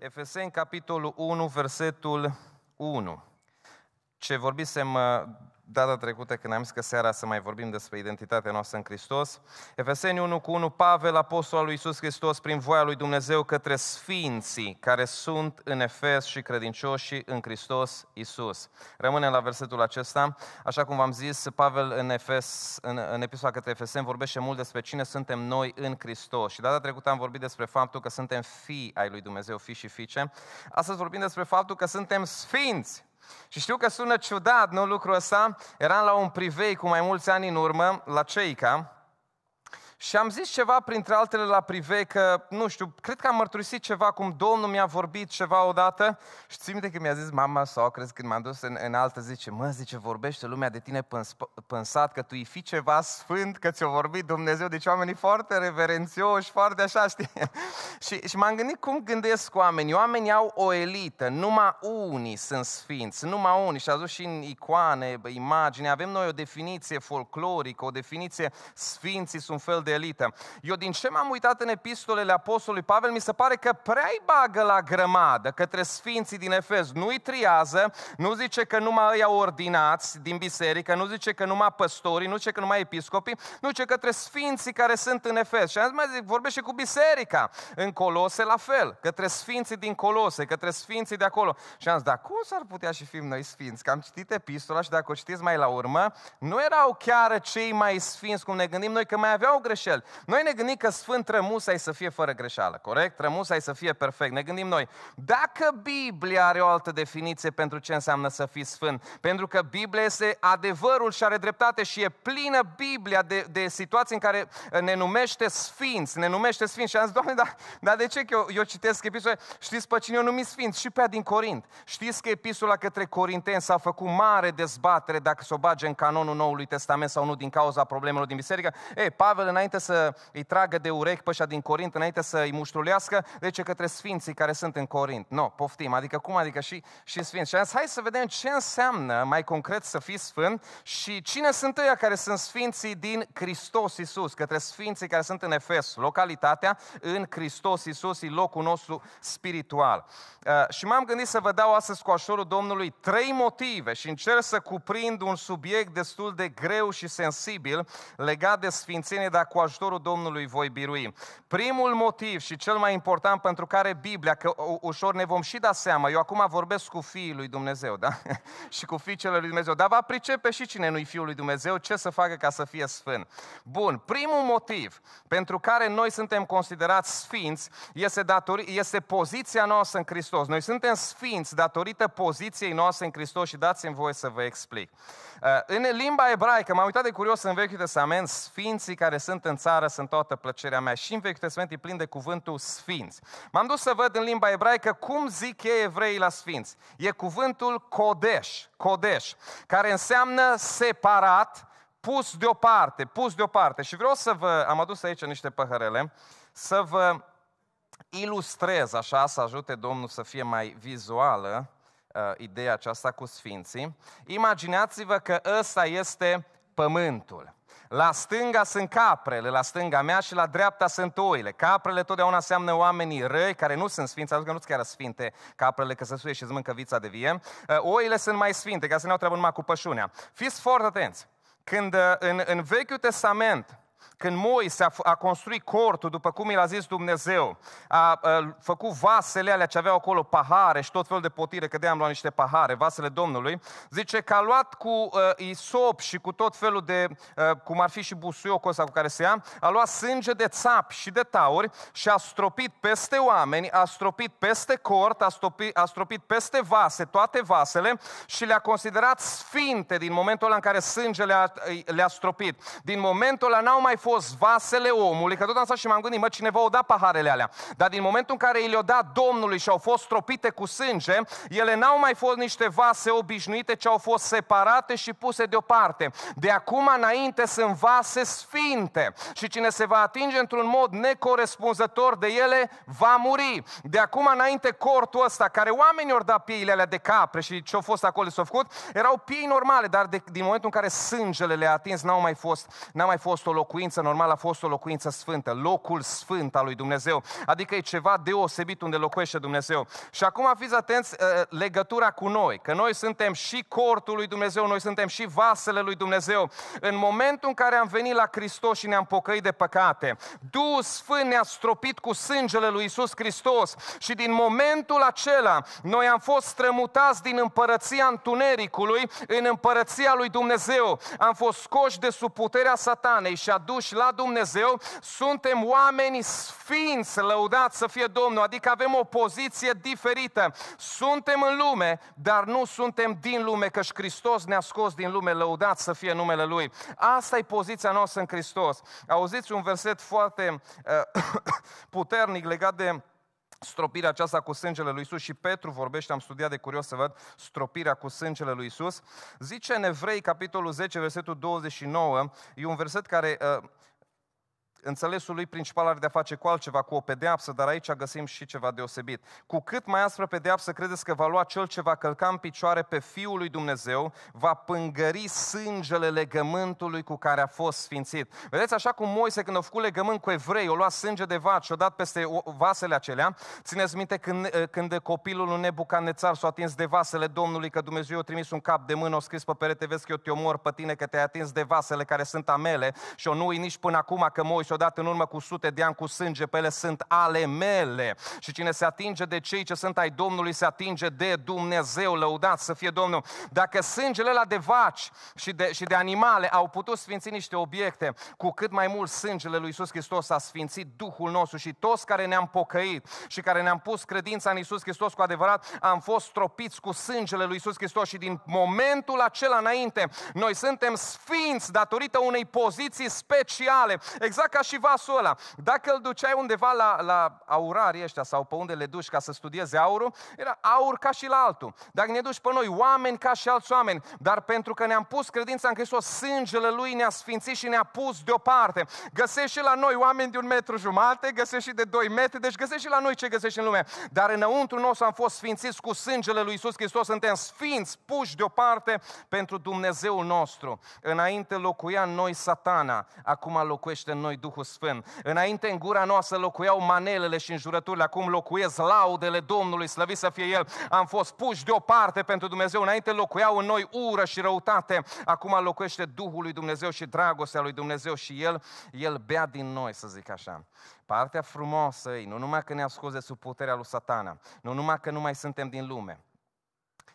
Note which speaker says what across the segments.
Speaker 1: Efeseni, capitolul 1, versetul 1. Ce vorbisem uh, data trecută când am zis că seara să mai vorbim despre identitatea noastră în Hristos. Efeseni 1 cu 1, Pavel, apostol al lui Iisus Hristos, prin voia lui Dumnezeu către sfinții care sunt în Efes și credincioși în Hristos Iisus. Rămânem la versetul acesta. Așa cum v-am zis, Pavel în, Efes, în, în epistola către Efeseni vorbește mult despre cine suntem noi în Hristos. Și data trecută am vorbit despre faptul că suntem fii ai lui Dumnezeu, fi și fiice. Astăzi vorbim despre faptul că suntem sfinți și știu că sună ciudat, nu, lucrul ăsta. Eram la un privei cu mai mulți ani în urmă, la Ceica, și am zis ceva, printre altele, la prive, că, nu știu, cred că am mărturisit ceva, cum Domnul mi-a vorbit ceva odată. Și ții minte că mi-a zis mama sau crezi când m-am dus în, în altă, zice, mă, zice, vorbește lumea de tine pânsat, că tu îi fi ceva sfânt, că ți-o vorbit Dumnezeu. Deci oamenii foarte reverențioși, foarte așa, știi? și, și m-am gândit cum gândesc oamenii. Oamenii au o elită, numai unii sunt sfinți, numai unii. Și a zis și în icoane, imagine, Avem noi o definiție folclorică, o definiție sfinții sunt fel de de elită. Eu din ce m-am uitat în epistolele Apostolului Pavel, mi se pare că prea îi bagă la grămadă către sfinții din Efes. Nu-i triază, nu zice că numai îi ordinați din biserică, nu zice că numai păstorii, nu zice că numai episcopii, nu zice către sfinții care sunt în Efes. Și am mai zic, vorbește cu biserica în Colose la fel, către sfinții din Colose, către sfinții de acolo. Și am zis, dar cum s-ar putea și fim noi sfinți? Că am citit epistola și dacă o citiți mai la urmă, nu erau chiar cei mai sfinți, cum ne gândim noi, că mai aveau greșeli greșeli. Noi ne gândim că sfânt rămusa ai să fie fără greșeală, corect? Rămusa ai să fie perfect. Ne gândim noi, dacă Biblia are o altă definiție pentru ce înseamnă să fii sfânt, pentru că Biblia este adevărul și are dreptate și e plină Biblia de, de situații în care uh, ne numește sfinți, ne numește sfinți. Și am zis, Doamne, dar, dar de ce că eu, eu citesc epistola? Știți pe cine eu numi sfinți? Și pe din Corint. Știți că epistola către Corinteni s-a făcut mare dezbatere dacă se o bage în canonul Noului Testament sau nu din cauza problemelor din biserică? Ei, Pavel înainte înainte să îi tragă de urechi pășa din Corint, înainte să îi muștrulească, zice deci către sfinții care sunt în Corint. Nu, no, poftim, adică cum adică și, și sfinți. Și am zis, hai să vedem ce înseamnă mai concret să fii sfânt și cine sunt ăia care sunt sfinții din Hristos Isus, către sfinții care sunt în Efes, localitatea în Hristos Isus, e locul nostru spiritual. Uh, și m-am gândit să vă dau astăzi cu ajutorul Domnului trei motive și încerc să cuprind un subiect destul de greu și sensibil legat de sfințenie, dar cu cu ajutorul Domnului voi birui. Primul motiv și cel mai important pentru care Biblia, că ușor ne vom și da seama, eu acum vorbesc cu fiii lui Dumnezeu, da? și cu fiicele lui Dumnezeu, dar va pricepe și cine nu-i fiul lui Dumnezeu ce să facă ca să fie sfânt. Bun, primul motiv pentru care noi suntem considerați sfinți este, datori, este poziția noastră în Hristos. Noi suntem sfinți datorită poziției noastre în Hristos și dați-mi voie să vă explic. Uh, în limba ebraică, m-am uitat de curios în Vechiul Testament, sfinții care sunt în țară sunt toată plăcerea mea. Și în Vechiul Testament e plin de cuvântul sfinți. M-am dus să văd în limba ebraică cum zic ei evrei la sfinți. E cuvântul kodesh, kodesh, care înseamnă separat, pus deoparte, pus deoparte. Și vreau să vă, am adus aici niște păhărele, să vă ilustrez așa, să ajute Domnul să fie mai vizuală uh, ideea aceasta cu sfinții. Imaginați-vă că ăsta este pământul. La stânga sunt caprele, la stânga mea și la dreapta sunt oile. Caprele totdeauna înseamnă oamenii răi care nu sunt sfinți, adică nu sunt chiar sfinte caprele că se suie și îți mâncă vița de vie. Ă, oile sunt mai sfinte, ca să ne au treabă numai cu pășunea. Fiți foarte atenți! Când ă, în, în Vechiul Testament când Moise a, a construit cortul, după cum i-a zis Dumnezeu, a, a făcut vasele alea ce aveau acolo, pahare și tot felul de potire, am luat niște pahare, vasele Domnului, zice că a luat cu a, isop și cu tot felul de, a, cum ar fi și busuiocul ăsta cu care se ia, a luat sânge de țap și de tauri și a stropit peste oameni, a stropit peste cort, a stropit, a stropit peste vase, toate vasele și le-a considerat sfinte din momentul ăla în care sângele le-a, le-a stropit. Din momentul ăla n-au mai mai fost vasele omului, că tot am stat și m-am gândit, mă, cineva o da paharele alea. Dar din momentul în care i le-o dat Domnului și au fost stropite cu sânge, ele n-au mai fost niște vase obișnuite, ci au fost separate și puse deoparte. De acum înainte sunt vase sfinte și cine se va atinge într-un mod necorespunzător de ele, va muri. De acum înainte cortul ăsta, care oamenii ori da pieile alea de capre și ce-au fost acolo s-au făcut, erau piei normale, dar de, din momentul în care sângele le-a atins, n-au mai fost, n-a mai fost o locuință locuință normală a fost o locuință sfântă, locul sfânt al lui Dumnezeu, adică e ceva deosebit unde locuiește Dumnezeu. Și acum fiți atenți uh, legătura cu noi, că noi suntem și cortul lui Dumnezeu, noi suntem și vasele lui Dumnezeu. În momentul în care am venit la Hristos și ne-am pocăit de păcate, Duhul Sfânt ne-a stropit cu sângele lui Isus Hristos și din momentul acela noi am fost strămutați din împărăția întunericului în împărăția lui Dumnezeu. Am fost scoși de sub puterea satanei și a aduși la Dumnezeu, suntem oameni sfinți, lăudați să fie Domnul, adică avem o poziție diferită. Suntem în lume, dar nu suntem din lume, căci Hristos ne-a scos din lume, lăudați să fie numele Lui. Asta e poziția noastră în Hristos. Auziți un verset foarte uh, puternic legat de stropirea aceasta cu sângele lui Isus și Petru vorbește, am studiat de curios să văd stropirea cu sângele lui Isus. Zice în Evrei, capitolul 10, versetul 29, e un verset care uh, Înțelesul lui principal are de-a face cu altceva, cu o pedeapsă, dar aici găsim și ceva deosebit. Cu cât mai aspră pedeapsă credeți că va lua cel ce va călca în picioare pe Fiul lui Dumnezeu, va pângări sângele legământului cu care a fost sfințit. Vedeți, așa cum Moise când a făcut legământ cu evrei, o lua sânge de vaci și o dat peste vasele acelea, țineți minte când, eh, când copilul lui Nebucanețar s-a atins de vasele Domnului, că Dumnezeu a trimis un cap de mână, o scris pe perete, vezi că eu te omor pe tine, că te-ai atins de vasele care sunt amele și o nu nici până acum că Moise și odată în urmă cu sute de ani cu sânge pe ele sunt ale mele. Și cine se atinge de cei ce sunt ai Domnului, se atinge de Dumnezeu, lăudat să fie Domnul. Dacă sângele la de vaci și de, și de animale au putut sfinți niște obiecte, cu cât mai mult sângele lui Iisus Hristos a sfințit Duhul nostru și toți care ne-am pocăit și care ne-am pus credința în Iisus Hristos cu adevărat, am fost stropiți cu sângele lui Iisus Hristos și din momentul acela înainte, noi suntem sfinți datorită unei poziții speciale. Exact ca ca și vasul ăla. Dacă îl duceai undeva la, la aurarii ăștia sau pe unde le duci ca să studieze aurul, era aur ca și la altul. Dacă ne duci pe noi, oameni ca și alți oameni, dar pentru că ne-am pus credința în Hristos, sângele Lui ne-a sfințit și ne-a pus deoparte. Găsești și la noi oameni de un metru jumate, găsești și de doi metri, deci găsești și la noi ce găsești în lume. Dar înăuntru nostru am fost sfințiți cu sângele Lui Isus Hristos, suntem sfinți, puși deoparte pentru Dumnezeul nostru. Înainte locuia în noi satana, acum locuiește în noi Dumnezeu Duhul Sfânt. Înainte în gura noastră locuiau manelele și înjurăturile, acum locuiesc laudele Domnului, slăvit să fie El. Am fost puși deoparte pentru Dumnezeu, înainte locuiau în noi ură și răutate, acum locuiește Duhul lui Dumnezeu și dragostea lui Dumnezeu și El, El bea din noi, să zic așa. Partea frumoasă e, nu numai că ne ascunde sub puterea lui satana, nu numai că nu mai suntem din lume,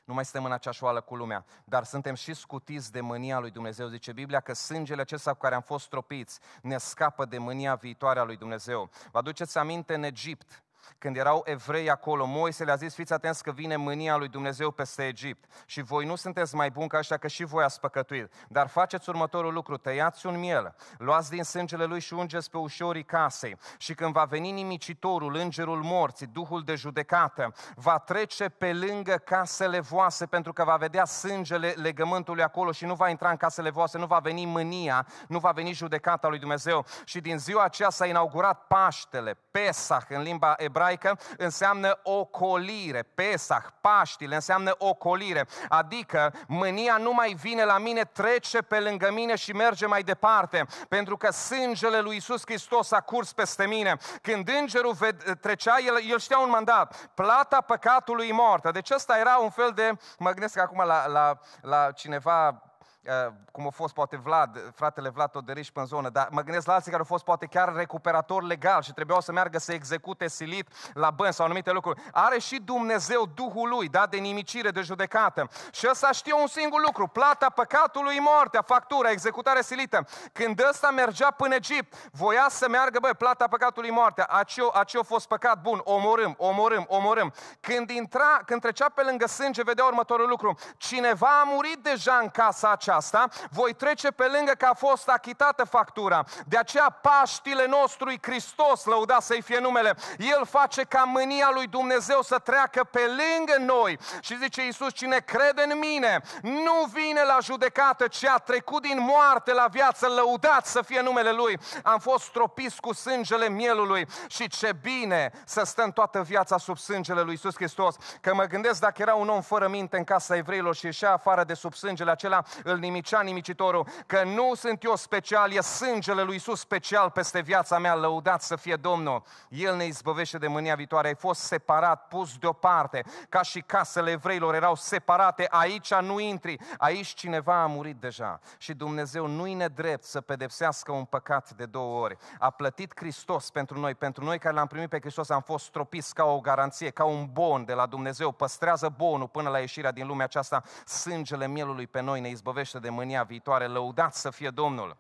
Speaker 1: nu mai suntem în aceeași oală cu lumea, dar suntem și scutiți de mânia lui Dumnezeu. Zice Biblia că sângele acesta cu care am fost stropiți ne scapă de mânia viitoare a lui Dumnezeu. Vă aduceți aminte în Egipt, când erau evrei acolo, Moise le-a zis, fiți atenți că vine mânia lui Dumnezeu peste Egipt. Și voi nu sunteți mai buni ca așa că și voi ați păcătuit. Dar faceți următorul lucru, tăiați un miel, luați din sângele lui și ungeți pe ușorii casei. Și când va veni nimicitorul, îngerul morții, duhul de judecată, va trece pe lângă casele voastre pentru că va vedea sângele legământului acolo și nu va intra în casele voastre, nu va veni mânia, nu va veni judecata lui Dumnezeu. Și din ziua aceea s-a inaugurat Paștele, Pesach în limba ebraică, ebraică înseamnă ocolire. Pesach, Paștile înseamnă ocolire. Adică mânia nu mai vine la mine, trece pe lângă mine și merge mai departe. Pentru că sângele lui Isus Hristos a curs peste mine. Când îngerul trecea, el, el știa un mandat. Plata păcatului moartă. Deci ăsta era un fel de, mă gândesc acum la, la, la cineva Eh, cum a fost poate Vlad, fratele Vlad de pe în zonă, dar mă gândesc la alții care au fost poate chiar recuperator legal și trebuiau să meargă să execute silit la bani sau anumite lucruri. Are și Dumnezeu Duhul lui, da, de nimicire, de judecată. Și ăsta știe un singur lucru, plata păcatului, moartea, factura, executare silită. Când ăsta mergea până Egipt, voia să meargă, băi, plata păcatului, moartea, aceu, aceu a fost păcat bun, omorâm, omorâm, omorâm. Când intra, când trecea pe lângă sânge, vedea următorul lucru, cineva a murit deja în casa aceea aceasta, voi trece pe lângă că a fost achitată factura. De aceea Paștile nostru Hristos, lăuda să-i fie numele, El face ca mânia lui Dumnezeu să treacă pe lângă noi. Și zice Iisus, cine crede în mine, nu vine la judecată, ci a trecut din moarte la viață, lăudat să fie numele Lui. Am fost stropiți cu sângele mielului și ce bine să stăm toată viața sub sângele lui Iisus Hristos. Că mă gândesc dacă era un om fără minte în casa evreilor și ieșea afară de sub sângele acela, îl nimicea nimicitorul, că nu sunt eu special, e sângele lui Isus special peste viața mea, lăudat să fie Domnul. El ne izbăvește de mânia viitoare, ai fost separat, pus deoparte, ca și casele evreilor erau separate, aici nu intri, aici cineva a murit deja. Și Dumnezeu nu-i nedrept să pedepsească un păcat de două ori. A plătit Hristos pentru noi, pentru noi care l-am primit pe Hristos am fost stropiți ca o garanție, ca un bon de la Dumnezeu, păstrează bonul până la ieșirea din lumea aceasta, sângele mielului pe noi ne izbăvește de mânia viitoare. Lăudați să fie Domnul!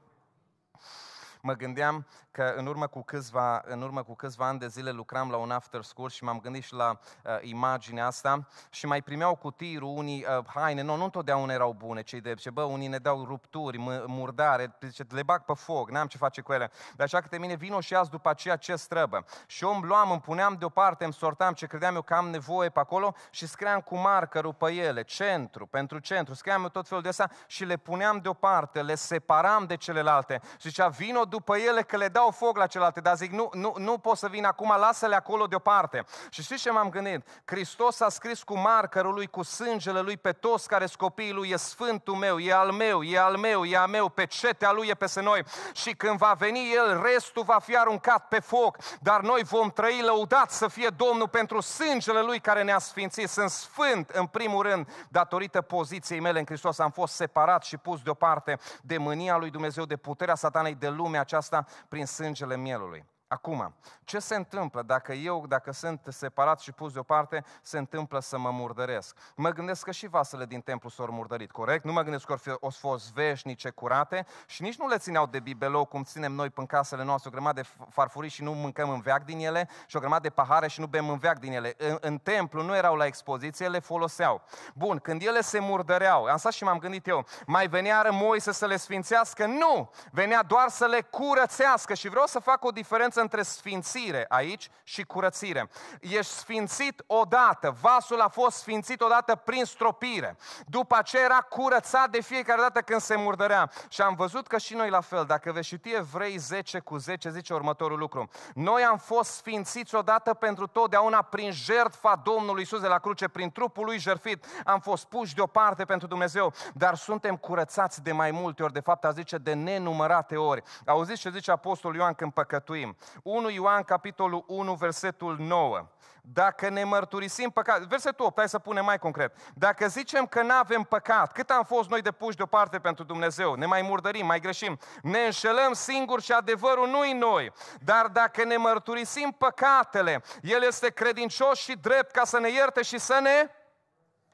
Speaker 1: Mă gândeam că în urmă cu câțiva, în urmă cu câțiva ani de zile lucram la un after school și m-am gândit și la uh, imaginea asta și mai primeau cu tirul unii uh, haine, nu, nu întotdeauna erau bune cei de ce, bă, unii ne dau rupturi, m- murdare, zice, le bag pe foc, n-am ce face cu ele. Dar așa de mine vino și azi după aceea ce străbă. Și om luam, îmi puneam deoparte, îmi sortam ce credeam eu că am nevoie pe acolo și scriam cu markerul pe ele, centru, pentru centru, scriam eu tot felul de asta și le puneam deoparte, le separam de celelalte. Și zicea, vino după ele că le dau foc la celelalte, dar zic, nu, nu, nu pot să vin acum, lasă-le acolo deoparte. Și știți ce m-am gândit? Hristos a scris cu marcărul lui, cu sângele lui pe toți care sunt copiii lui, e sfântul meu, e al meu, e al meu, e al meu, pe cetea lui e peste noi. Și când va veni el, restul va fi aruncat pe foc, dar noi vom trăi lăudat să fie Domnul pentru sângele lui care ne-a sfințit. Sunt sfânt, în primul rând, datorită poziției mele în Hristos. Am fost separat și pus deoparte de mânia lui Dumnezeu, de puterea satanei, de lumea aceasta prin sângele mielului. Acum, ce se întâmplă dacă eu, dacă sunt separat și pus deoparte, se întâmplă să mă murdăresc? Mă gândesc că și vasele din templu s-au murdărit, corect? Nu mă gândesc că au, fost veșnice, curate și nici nu le țineau de bibelou cum ținem noi în casele noastre, o grămadă de farfurii și nu mâncăm în veac din ele și o grămadă de pahare și nu bem în veac din ele. În, în templu nu erau la expoziție, le foloseau. Bun, când ele se murdăreau, am stat și m-am gândit eu, mai venea rămoi să le sfințească? Nu! Venea doar să le curățească și vreau să fac o diferență între sfințire aici și curățire. Ești sfințit odată, vasul a fost sfințit odată prin stropire. După aceea era curățat de fiecare dată când se murdărea. Și am văzut că și noi la fel, dacă veți citi Evrei 10 cu 10, zice următorul lucru. Noi am fost sfințiți odată pentru totdeauna prin jertfa Domnului Isus de la cruce, prin trupul lui jertfit. Am fost puși deoparte pentru Dumnezeu, dar suntem curățați de mai multe ori, de fapt a zice de nenumărate ori. Auziți ce zice Apostolul Ioan când păcătuim? 1 Ioan, capitolul 1, versetul 9. Dacă ne mărturisim păcat, versetul 8, hai să punem mai concret. Dacă zicem că nu avem păcat, cât am fost noi depuși deoparte pentru Dumnezeu, ne mai murdărim, mai greșim, ne înșelăm singur și adevărul nu în noi. Dar dacă ne mărturisim păcatele, El este credincios și drept ca să ne ierte și să ne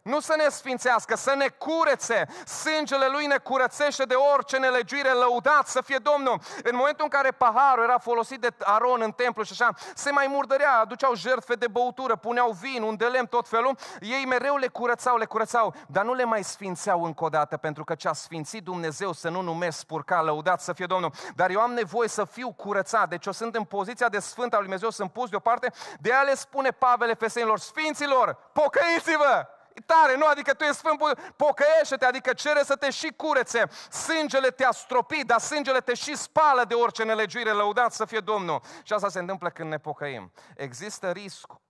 Speaker 1: nu să ne sfințească, să ne curețe. Sângele Lui ne curățește de orice nelegiuire, lăudat să fie Domnul. În momentul în care paharul era folosit de Aron în templu și așa, se mai murdărea, aduceau jertfe de băutură, puneau vin, un delem, lemn, tot felul. Ei mereu le curățau, le curățau, dar nu le mai sfințeau încă o dată, pentru că ce-a sfințit Dumnezeu să nu numesc spurca, lăudat să fie Domnul. Dar eu am nevoie să fiu curățat, deci eu sunt în poziția de sfânt al Lui Dumnezeu, sunt pus deoparte. De a le spune Pavel Efesenilor, Sfinților, pocăiți-vă! E tare, nu? Adică tu ești sfânt, pocăiește-te, adică cere să te și curețe. Sângele te-a stropit, dar sângele te și spală de orice nelegiuire. Lăudat să fie Domnul. Și asta se întâmplă când ne pocăim. Există riscul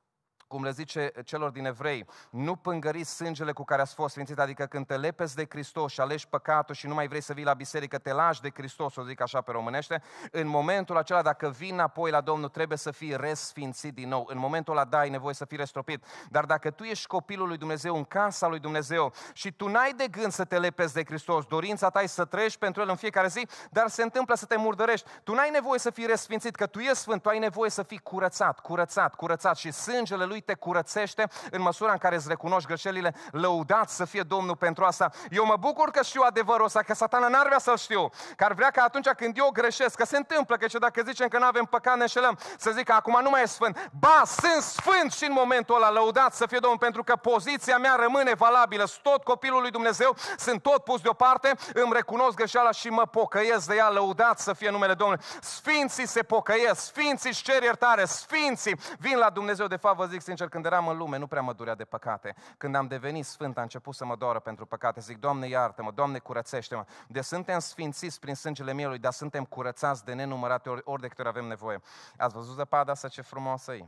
Speaker 1: cum le zice celor din evrei, nu pângăriți sângele cu care ați fost sfințit, adică când te lepezi de Hristos și alegi păcatul și nu mai vrei să vii la biserică, te lași de Hristos, o zic așa pe românește, în momentul acela, dacă vii înapoi la Domnul, trebuie să fii resfințit din nou. În momentul ăla, da, ai nevoie să fii restropit. Dar dacă tu ești copilul lui Dumnezeu, în casa lui Dumnezeu și tu n-ai de gând să te lepezi de Hristos, dorința ta e să treci pentru El în fiecare zi, dar se întâmplă să te murdărești. Tu n-ai nevoie să fii resfințit, că tu ești sfânt, tu ai nevoie să fii curățat, curățat, curățat și sângele lui lui te curățește în măsura în care îți recunoști greșelile. Lăudați să fie Domnul pentru asta. Eu mă bucur că știu adevărul ăsta, că satana n-ar vrea să-l știu. Că ar vrea că atunci când eu greșesc, că se întâmplă, că dacă zicem că nu avem păcat, ne înșelăm, să zic că acum nu mai e sfânt. Ba, sunt sfânt și în momentul ăla, lăudați să fie Domnul, pentru că poziția mea rămâne valabilă. Sunt tot copilul lui Dumnezeu, sunt tot pus deoparte, îmi recunosc greșeala și mă pocăiesc de ea, lăudați să fie numele Domnului. Sfinții se pocăiesc, sfinții își cer iertare, sfinții vin la Dumnezeu. De fapt, vă zic, sincer, când eram în lume, nu prea mă durea de păcate. Când am devenit sfânt, a început să mă doară pentru păcate. Zic, Doamne, iartă-mă, Doamne, curățește-mă. De deci suntem sfințiți prin sângele mielului, dar suntem curățați de nenumărate ori, ori de câte ori avem nevoie. Ați văzut zăpada asta ce frumoasă e?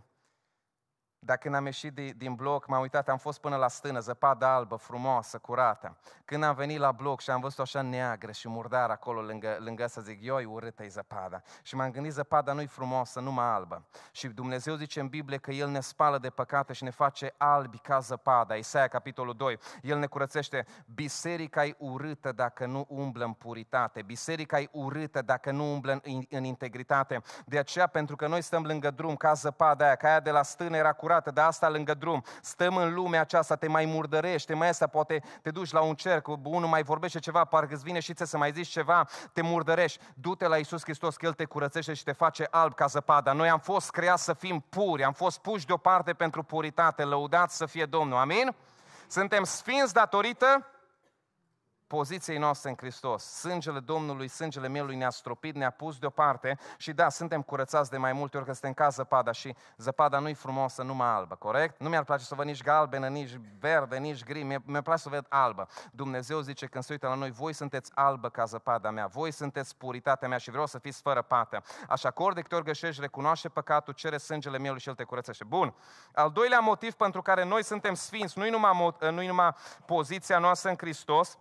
Speaker 1: Dar când am ieșit de, din bloc, m-am uitat, am fost până la stână, zăpadă albă, frumoasă, curată. Când am venit la bloc și am văzut-o așa neagră și murdară acolo lângă, lângă să zic, ioi, urâtă-i zăpada. Și m-am gândit, zăpada nu-i frumoasă, numai albă. Și Dumnezeu zice în Biblie că El ne spală de păcate și ne face albi ca zăpada. Isaia, capitolul 2, El ne curățește, biserica e urâtă dacă nu umblă în puritate, biserica e urâtă dacă nu umblă în, în integritate. De aceea, pentru că noi stăm lângă drum ca zăpada aia, ca aia de la stână era curată, curată, dar asta lângă drum. Stăm în lumea aceasta, te mai murdărește, mai asta poate te duci la un cerc, unul mai vorbește ceva, parcă îți vine și ți să mai zici ceva, te murdărești. Du-te la Isus Hristos, că El te curățește și te face alb ca zăpada. Noi am fost creați să fim puri, am fost puși deoparte pentru puritate. Lăudați să fie Domnul. Amin? Suntem sfinți datorită poziției noastre în Hristos. Sângele Domnului, sângele mielului ne-a stropit, ne-a pus deoparte și da, suntem curățați de mai multe ori că suntem ca zăpada și zăpada nu-i frumoasă, numai albă, corect? Nu mi-ar place să văd nici galbenă, nici verde, nici gri, mi-ar mi place să văd albă. Dumnezeu zice când se uită la noi, voi sunteți albă ca zăpada mea, voi sunteți puritatea mea și vreau să fiți fără pată. Așa că ori de câte ori găsești, recunoaște păcatul, cere sângele mielului și el te curățește. Bun. Al doilea motiv pentru care noi suntem sfinți, nu-i numai, nu numai poziția noastră în Hristos,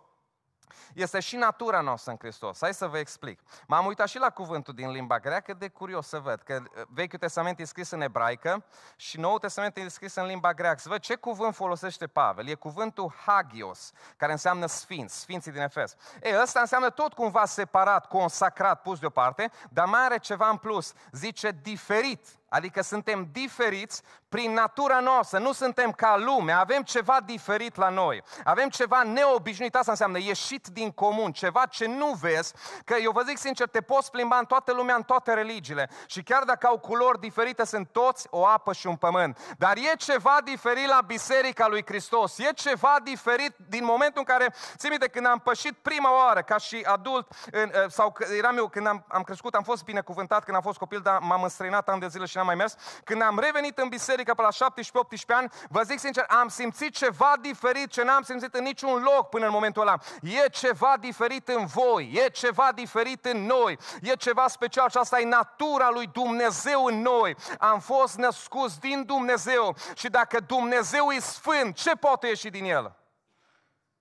Speaker 1: este și natura noastră în Hristos. Hai să vă explic. M-am uitat și la cuvântul din limba greacă, de curios să văd că uh, Vechiul Testament e scris în ebraică și Noul Testament e scris în limba greacă. Să văd ce cuvânt folosește Pavel. E cuvântul hagios, care înseamnă sfinți, sfinții din Efes. E, ăsta înseamnă tot cumva separat, consacrat, pus deoparte, dar mai are ceva în plus. Zice diferit, adică suntem diferiți prin natura noastră, nu suntem ca lume. avem ceva diferit la noi, avem ceva neobișnuit, asta înseamnă ieșit din comun, ceva ce nu vezi, că eu vă zic sincer, te poți plimba în toată lumea, în toate religiile și chiar dacă au culori diferite, sunt toți o apă și un pământ. Dar e ceva diferit la Biserica lui Hristos, e ceva diferit din momentul în care, ții minte, când am pășit prima oară ca și adult, în, eh, sau eram eu când am, am crescut, am fost binecuvântat când am fost copil, dar m-am înstrăinat ani de zile și n-am mai mers, când am revenit în biserică, biserică pe la 17-18 ani, vă zic sincer, am simțit ceva diferit ce n-am simțit în niciun loc până în momentul ăla. E ceva diferit în voi, e ceva diferit în noi, e ceva special și asta e natura lui Dumnezeu în noi. Am fost născuți din Dumnezeu și dacă Dumnezeu e sfânt, ce poate ieși din el?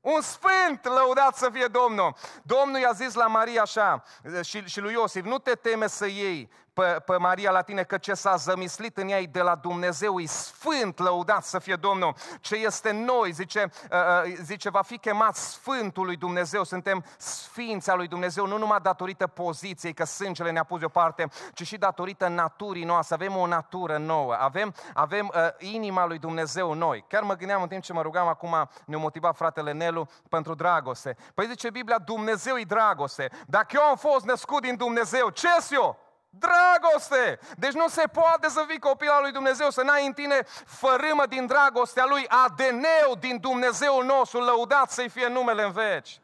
Speaker 1: Un sfânt, lăudat să fie Domnul. Domnul i-a zis la Maria așa și, și lui Iosif, nu te teme să iei pe, pe Maria la tine, că ce s-a zămislit în ea e de la Dumnezeu, e sfânt, lăudat să fie Domnul. Ce este noi, zice, ă, ă, zice va fi chemat sfântul lui Dumnezeu, suntem sfința lui Dumnezeu, nu numai datorită poziției, că sângele ne-a pus deoparte, ci și datorită naturii noastre, avem o natură nouă, avem, avem ă, inima lui Dumnezeu noi. Chiar mă gândeam în timp ce mă rugam acum, ne motiva fratele Nelu pentru dragoste. Păi zice Biblia, Dumnezeu e dragoste. Dacă eu am fost născut din Dumnezeu, ce eu? Dragoste! Deci nu se poate să fii copil al lui Dumnezeu, să n-ai în tine fărâmă din dragostea lui, ADN-ul din Dumnezeul nostru, lăudat să-i fie numele în veci.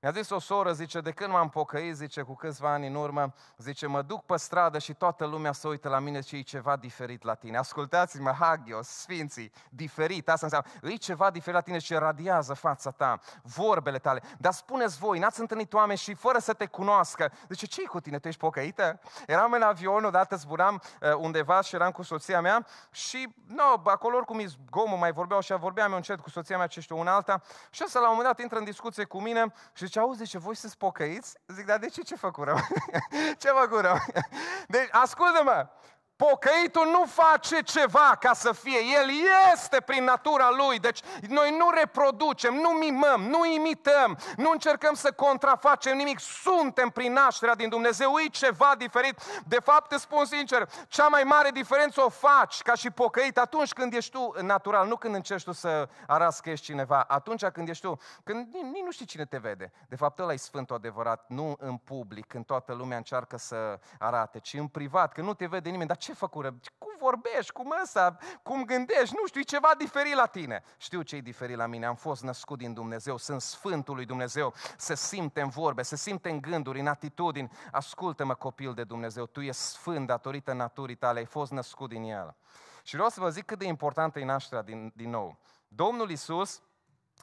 Speaker 1: Mi-a zis o soră, zice, de când m-am pocăit, zice, cu câțiva ani în urmă, zice, mă duc pe stradă și toată lumea se uită la mine și e ceva diferit la tine. Ascultați-mă, Hagios, Sfinții, diferit, asta înseamnă, e ceva diferit la tine și radiază fața ta, vorbele tale. Dar spuneți voi, n-ați întâlnit oameni și fără să te cunoască, zice, ce cu tine, tu ești pocăită? Eram în avion, odată zburam uh, undeva și eram cu soția mea și, no, acolo oricum zgomul mai vorbeau și vorbeam eu încet cu soția mea ce știu una alta și asta la un moment dat intră în discuție cu mine și Zice, auzi, zice, deci, voi să pocăiți? Zic, dar de ce ce făcut rău? ce făcut rău? Deci, ascultă-mă, Pocăitul nu face ceva ca să fie, el este prin natura lui. Deci noi nu reproducem, nu mimăm, nu imităm, nu încercăm să contrafacem nimic. Suntem prin nașterea din Dumnezeu, e ceva diferit. De fapt, te spun sincer, cea mai mare diferență o faci ca și pocăit atunci când ești tu natural, nu când încerci tu să arăți că ești cineva. Atunci când ești tu, când nici nu știi cine te vede. De fapt, ăla e sfântul adevărat, nu în public, când toată lumea încearcă să arate, ci în privat, când nu te vede nimeni. Dar ce făcură? Cum vorbești, cum ăsta, cum gândești, nu știu, ceva diferit la tine. Știu ce-i diferit la mine, am fost născut din Dumnezeu, sunt Sfântul lui Dumnezeu, se simte în vorbe, se simte în gânduri, în atitudini. Ascultă-mă, copil de Dumnezeu, tu ești sfânt datorită naturii tale, ai fost născut din el. Și vreau să vă zic cât de importantă e nașterea din, din nou. Domnul Isus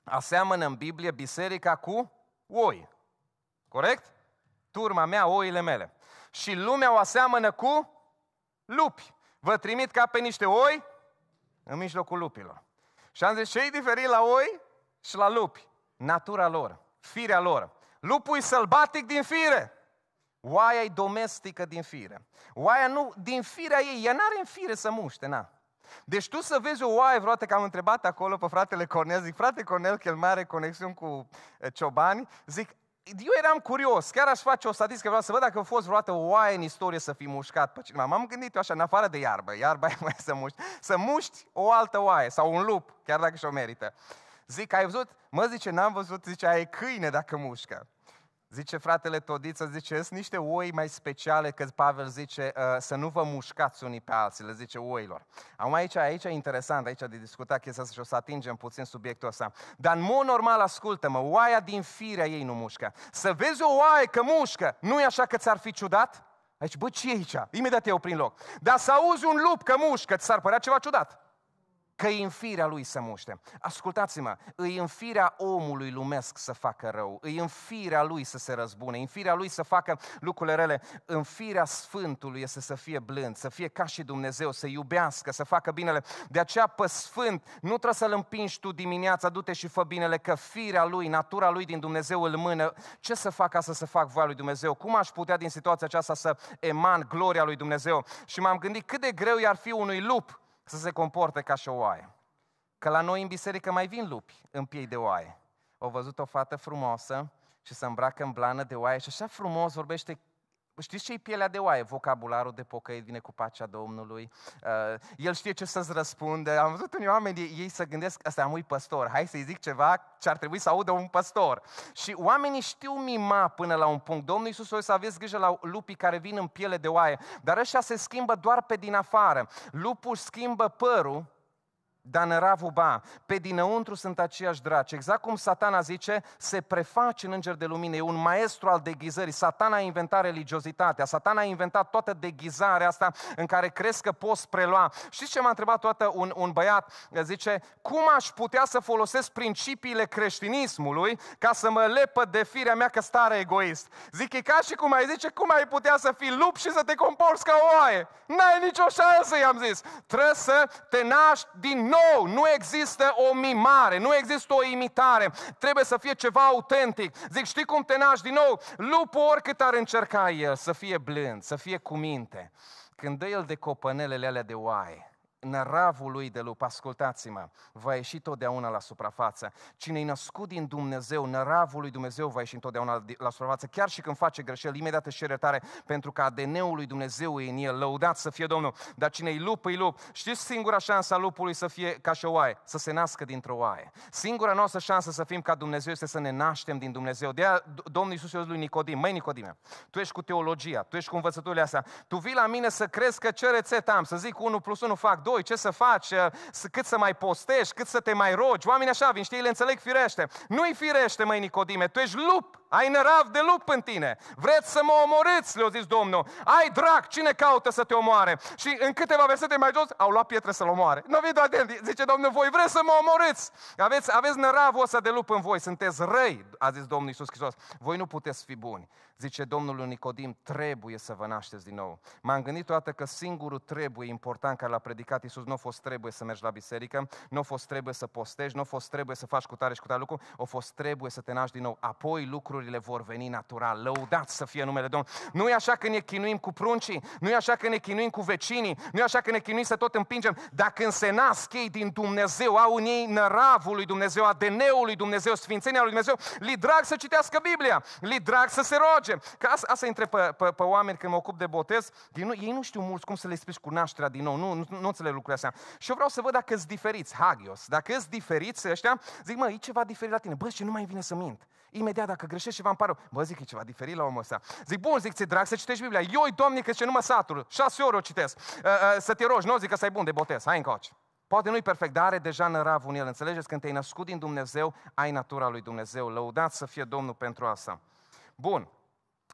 Speaker 1: aseamănă în Biblie biserica cu oi. Corect? Turma mea, oile mele. Și lumea o aseamănă cu lupi. Vă trimit ca pe niște oi în mijlocul lupilor. Și am zis, ce-i diferit la oi și la lupi? Natura lor, firea lor. Lupul e sălbatic din fire. Oaia e domestică din fire. Oaia nu, din firea ei, ea n-are în fire să muște, na. Deci tu să vezi o oaie vreodată, că am întrebat acolo pe fratele Cornel, zic, frate Cornel, că el mai are conexiuni cu eh, ciobani, zic, eu eram curios, chiar aș face o statistică, vreau să văd dacă a fost vreodată o oaie în istorie să fi mușcat pe cineva. M-am gândit eu așa, în afară de iarbă, iarba e mai să muști, să muști o altă oaie sau un lup, chiar dacă și-o merită. Zic, ai văzut? Mă zice, n-am văzut, zice, ai câine dacă mușcă. Zice fratele Todiță, zice, sunt niște oi mai speciale, că Pavel zice ă, să nu vă mușcați unii pe alții, le zice oilor. Am aici, aici e interesant, aici de discutat chestia asta și o să atingem puțin subiectul ăsta. Dar în mod normal, ascultă-mă, oaia din firea ei nu mușcă. Să vezi o oaie că mușcă, nu e așa că ți-ar fi ciudat? Aici, bă, ce e aici? Imediat te prin loc. Dar să auzi un lup că mușcă, ți s-ar părea ceva ciudat că e în firea lui să muște. Ascultați-mă, îi în firea omului lumesc să facă rău, îi în firea lui să se răzbune, în firea lui să facă lucrurile rele, în firea Sfântului este să fie blând, să fie ca și Dumnezeu, să iubească, să facă binele. De aceea pe Sfânt nu trebuie să-L împingi tu dimineața, du-te și fă binele, că firea lui, natura lui din Dumnezeu îl mână. Ce să fac ca să se fac voia lui Dumnezeu? Cum aș putea din situația aceasta să eman gloria lui Dumnezeu? Și m-am gândit cât de greu i-ar fi unui lup să se comporte ca și o oaie. Că la noi în biserică mai vin lupi în piei de oaie. O văzut o fată frumoasă și se îmbracă în blană de oaie și așa frumos vorbește Știți ce e pielea de oaie? Vocabularul de pocăit vine cu pacea Domnului. Uh, el știe ce să-ți răspunde. Am văzut unii oameni, ei să gândesc, asta am un păstor, hai să-i zic ceva ce ar trebui să audă un păstor. Și oamenii știu mima până la un punct. Domnul Iisus o să aveți grijă la lupii care vin în piele de oaie, dar ăștia se schimbă doar pe din afară. Lupul schimbă părul, Danăravul ravuba, pe dinăuntru sunt aceiași draci. Exact cum satana zice, se preface în înger de lumină, e un maestru al deghizării. Satana a inventat religiozitatea, satana a inventat toată deghizarea asta în care crezi că poți prelua. Știți ce m-a întrebat toată un, un băiat? Zice, cum aș putea să folosesc principiile creștinismului ca să mă lepă de firea mea că stare egoist? Zic, e ca și cum ai zice, cum ai putea să fii lup și să te comporți ca o oaie? N-ai nicio șansă, i-am zis. Trebuie să te naști din nou nou, nu există o mimare, nu există o imitare, trebuie să fie ceva autentic. Zic, știi cum te naști din nou? Lupul oricât ar încerca el să fie blând, să fie cu minte. Când dă el de copănelele alea de oaie, năravul lui de lup, ascultați-mă, va ieși totdeauna la suprafață. Cine e născut din Dumnezeu, năravul lui Dumnezeu va ieși întotdeauna la suprafață, chiar și când face greșeli, imediat își cere tare, pentru că ADN-ul lui Dumnezeu e în el, lăudat să fie Domnul. Dar cine e lup, e lup. Știți singura șansa lupului să fie ca și o oaie, să se nască dintr-o oaie. Singura noastră șansă să fim ca Dumnezeu este să ne naștem din Dumnezeu. De aia Domnul Iisus lui Nicodim, măi Nicodime, tu ești cu teologia, tu ești cu învățăturile astea, tu vii la mine să crezi că ce rețetă am, să zic 1 plus 1 fac 2, doi, ce să faci, eh, cât să mai postești, cât să te mai rogi. Oamenii așa vin, știi, le înțeleg firește. Nu-i firește, măi Nicodime, tu ești lup. Ai nărav de lup în tine. Vreți să mă omorâți, le-a zis Domnul. Ai drac, cine caută să te omoare? Și în câteva versete mai jos, au luat pietre să-l omoare. Nu aveți atent, zice Domnul, voi vreți să mă omorâți. Aveți, aveți năravul ăsta de lup în voi, sunteți răi, a zis Domnul Iisus Hristos. Voi nu puteți fi buni. Zice Domnul lui Nicodim, trebuie să vă nașteți din nou. M-am gândit toată că singurul trebuie important care l-a predicat Iisus nu a fost trebuie să mergi la biserică, nu a fost trebuie să postești, nu a fost trebuie să faci cu tare și cu tare lucru, a fost trebuie să te naști din nou. Apoi lucru lucrurile vor veni natural. Lăudat să fie numele Domnului. Nu e așa că ne chinuim cu pruncii, nu e așa că ne chinuim cu vecinii, nu e așa că ne chinuim să tot împingem, Dacă când se nasc ei din Dumnezeu, au în ei năravul lui Dumnezeu, ADN-ul lui Dumnezeu, sfințenia lui Dumnezeu, li drag să citească Biblia, li drag să se roage. Că asta, asta pe, pe, pe, oameni când mă ocup de botez, din, ei nu știu mulți cum să le explici cu nașterea din nou, nu, nu, nu înțeleg lucrurile astea. Și eu vreau să văd dacă sunt diferiți, hagios, dacă sunt diferiți ăștia, zic, mă, e ceva diferit la tine, bă, ce nu mai vine să mint imediat dacă greșești ceva îmi pare Mă zic, e ceva diferit la omul ăsta. Zic, bun, zic, ți drag să citești Biblia. Eu, Doamne, că ce numai satul. Șase ore o citesc. Uh, uh, să te rogi, nu zic că să ai bun de botez. Hai încoace. Poate nu-i perfect, dar are deja năravul în el. Înțelegeți? Când te-ai născut din Dumnezeu, ai natura lui Dumnezeu. Lăudat să fie Domnul pentru asta. Bun.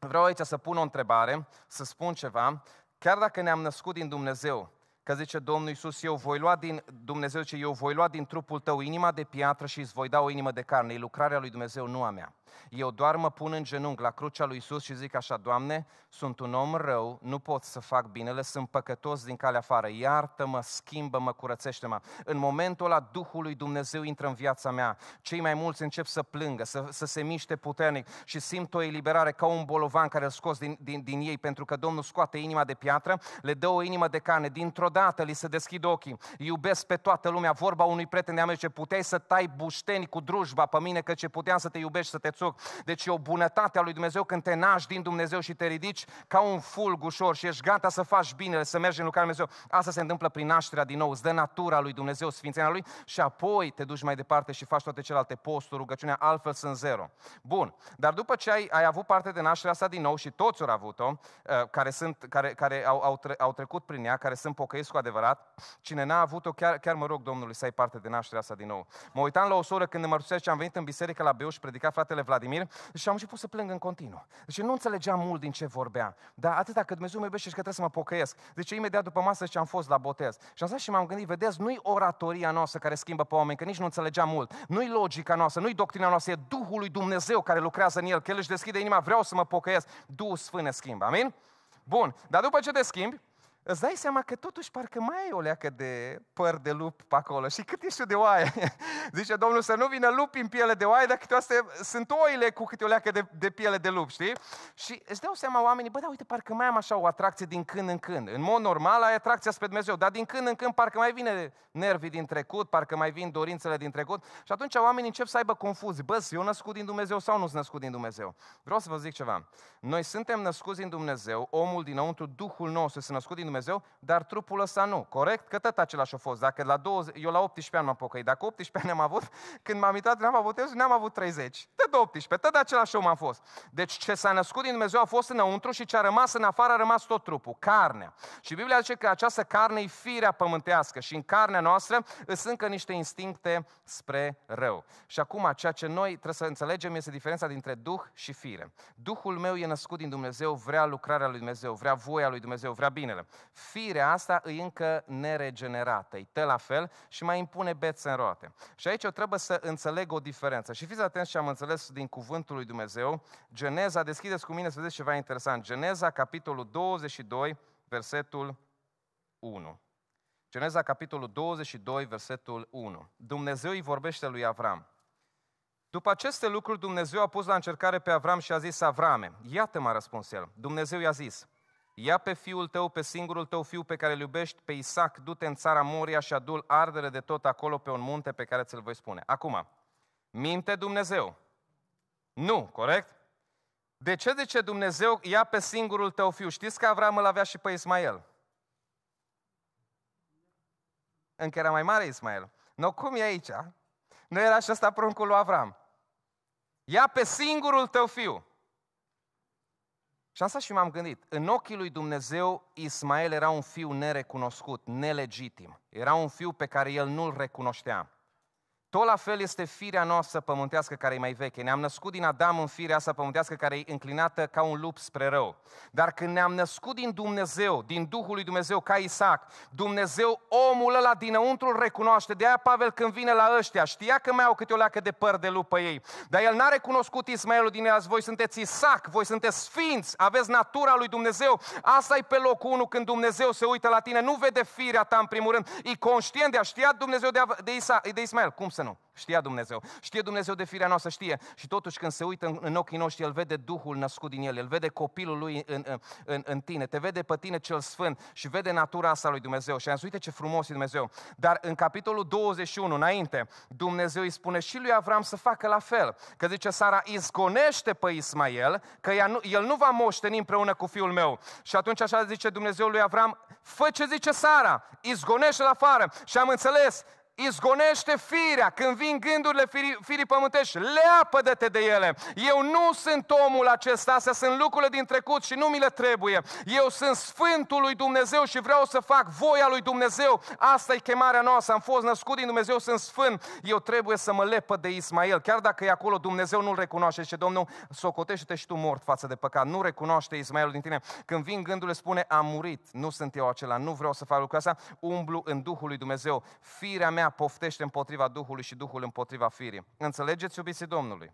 Speaker 1: Vreau aici să pun o întrebare, să spun ceva. Chiar dacă ne-am născut din Dumnezeu, Că zice Domnul Iisus, eu voi lua din, Dumnezeu zice, eu voi lua din trupul tău inima de piatră și îți voi da o inimă de carne. E lucrarea lui Dumnezeu, nu a mea. Eu doar mă pun în genunchi la crucea lui Iisus și zic așa, Doamne, sunt un om rău, nu pot să fac binele, sunt păcătos din calea afară, iartă-mă, schimbă-mă, curățește-mă. În momentul ăla, Duhul lui Dumnezeu intră în viața mea. Cei mai mulți încep să plângă, să, să se miște puternic și simt o eliberare ca un bolovan care îl scos din, din, din ei, pentru că Domnul scoate inima de piatră, le dă o inimă de carne, dintr-o odată li se deschid ochii, iubesc pe toată lumea, vorba unui prieten de-a ce puteai să tai bușteni cu drujba pe mine, că ce puteam să te iubești, să te țuc. Deci e o bunătate a lui Dumnezeu când te naști din Dumnezeu și te ridici ca un fulg ușor și ești gata să faci bine, să mergi în lucrarea Dumnezeu. Asta se întâmplă prin nașterea din nou, îți dă natura lui Dumnezeu, sfințenia lui și apoi te duci mai departe și faci toate celelalte posturi, rugăciunea, altfel sunt zero. Bun, dar după ce ai, ai avut parte de nașterea asta din nou și toți au avut-o, uh, care, sunt, care, care au, au, tre- au trecut prin ea, care sunt pocăiți, trăiesc cu adevărat, cine n-a avut-o, chiar, chiar mă rog Domnului să ai parte de nașterea asta din nou. Mă uitam la o soră când mă și am venit în biserică la Beu și predica fratele Vladimir și am început să plâng în continuu. Deci nu înțelegeam mult din ce vorbea, dar atâta cât Dumnezeu mă iubește și că trebuie să mă pocăiesc. Deci imediat după masă și am fost la botez. Și am stat și m-am gândit, vedeți, nu-i oratoria noastră care schimbă pe oameni, că nici nu înțelegeam mult. Nu-i logica noastră, nu-i doctrina noastră, e Duhul lui Dumnezeu care lucrează în el, că el își deschide inima, vreau să mă pocăiesc. Duhul Sfânt ne schimbă, amin? Bun, dar după ce te schimbi, îți dai seama că totuși parcă mai ai o leacă de păr de lup pe acolo. Și cât ești de oaie? Zice Domnul să nu vină lupi în piele de oaie, dar toate sunt oile cu câte o leacă de, de piele de lup, știi? Și îți dau seama oamenii, bă, da, uite, parcă mai am așa o atracție din când în când. În mod normal ai atracția spre Dumnezeu, dar din când în când parcă mai vine nervii din trecut, parcă mai vin dorințele din trecut. Și atunci oamenii încep să aibă confuzii. Bă, eu născut din Dumnezeu sau nu sunt născut din Dumnezeu? Vreau să vă zic ceva. Noi suntem născuți din Dumnezeu, omul dinăuntru, Duhul nostru este născut din Dumnezeu, dar trupul ăsta nu. Corect? Că tot același a fost. Dacă la 20, eu la 18 ani m-am pocăit, dacă 18 ani am avut, când m-am uitat, n-am avut eu, n-am avut 30. Tot 18, tot același om am fost. Deci ce s-a născut din Dumnezeu a fost înăuntru și ce a rămas în afară a rămas tot trupul, carnea. Și Biblia zice că această carne e firea pământească și în carnea noastră sunt încă niște instincte spre rău. Și acum ceea ce noi trebuie să înțelegem este diferența dintre Duh și fire. Duhul meu e născut din Dumnezeu, vrea lucrarea lui Dumnezeu, vrea voia lui Dumnezeu, vrea binele firea asta e încă neregenerată, e la fel și mai impune bețe în roate. Și aici eu trebuie să înțeleg o diferență. Și fiți atenți ce am înțeles din cuvântul lui Dumnezeu. Geneza, deschideți cu mine să vedeți ceva interesant. Geneza, capitolul 22, versetul 1. Geneza, capitolul 22, versetul 1. Dumnezeu îi vorbește lui Avram. După aceste lucruri, Dumnezeu a pus la încercare pe Avram și a zis, Avrame, iată m-a răspuns el. Dumnezeu i-a zis, Ia pe fiul tău, pe singurul tău fiu pe care îl iubești, pe Isaac, du-te în țara Moria și adul ardere de tot acolo pe un munte pe care ți-l voi spune. Acum, minte Dumnezeu? Nu, corect? De ce zice Dumnezeu, ia pe singurul tău fiu? Știți că Avram îl avea și pe Ismael. Încă era mai mare Ismael. No, cum e aici? Nu era și ăsta pruncul lui Avram. Ia pe singurul tău fiu. Și asta și m-am gândit. În ochii lui Dumnezeu, Ismael era un fiu nerecunoscut, nelegitim. Era un fiu pe care el nu-l recunoștea. Tot la fel este firea noastră pământească care e mai veche. Ne-am născut din Adam în firea asta pământească care e înclinată ca un lup spre rău. Dar când ne-am născut din Dumnezeu, din Duhul lui Dumnezeu, ca Isaac, Dumnezeu, omul ăla dinăuntru îl recunoaște. De aia Pavel când vine la ăștia, știa că mai au câte o leacă de păr de lupă ei. Dar el n-a recunoscut Ismaelul din el, voi sunteți Isaac, voi sunteți sfinți, aveți natura lui Dumnezeu. Asta e pe locul 1 când Dumnezeu se uită la tine, nu vede firea ta în primul rând, e conștient de a știa Dumnezeu de, a, de, Isa, de Ismael. Cum să să nu? Știa Dumnezeu. Știe Dumnezeu de firea noastră, știe. Și totuși când se uită în, ochii noștri, El vede Duhul născut din El, El vede copilul Lui în, în, în, în tine, te vede pe tine cel sfânt și vede natura asta lui Dumnezeu. Și am zis, uite ce frumos e Dumnezeu. Dar în capitolul 21, înainte, Dumnezeu îi spune și lui Avram să facă la fel. Că zice, Sara izgonește pe Ismael, că ea nu, el nu va moșteni împreună cu fiul meu. Și atunci așa zice Dumnezeu lui Avram, fă ce zice Sara, izgonește-l afară. Și am înțeles, izgonește firea, când vin gândurile firii, firii pământești, leapădă-te de ele. Eu nu sunt omul acesta, astea sunt lucrurile din trecut și nu mi le trebuie. Eu sunt Sfântul lui Dumnezeu și vreau să fac voia lui Dumnezeu. Asta e chemarea noastră, am fost născut din Dumnezeu, sunt sfânt. Eu trebuie să mă lepă de Ismael, chiar dacă e acolo Dumnezeu nu-l recunoaște. Și Domnul, socotește-te și tu mort față de păcat, nu recunoaște Ismaelul din tine. Când vin gândurile, spune, am murit, nu sunt eu acela, nu vreau să fac lucrul ăsta, umblu în Duhul lui Dumnezeu. Firea mea poftește împotriva Duhului și Duhul împotriva firii. Înțelegeți, iubiții Domnului?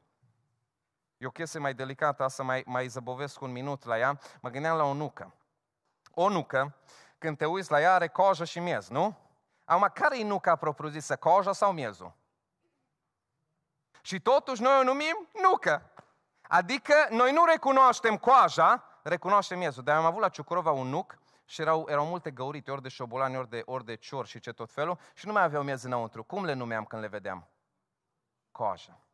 Speaker 1: E o chestie mai delicată, asta mai, mai zăbovesc un minut la ea. Mă gândeam la o nucă. O nucă, când te uiți la ea, are cojă și miez, nu? Acum, care e nuca propriu-zisă, coja sau miezul? Și totuși noi o numim nucă. Adică noi nu recunoaștem coaja, recunoaștem miezul. Dar am avut la Ciucurova un nuc și erau, erau multe găurite, ori de șobolani, ori de, ori de cior și ce tot felul, și nu mai aveau miez înăuntru. Cum le numeam când le vedeam? Coajă.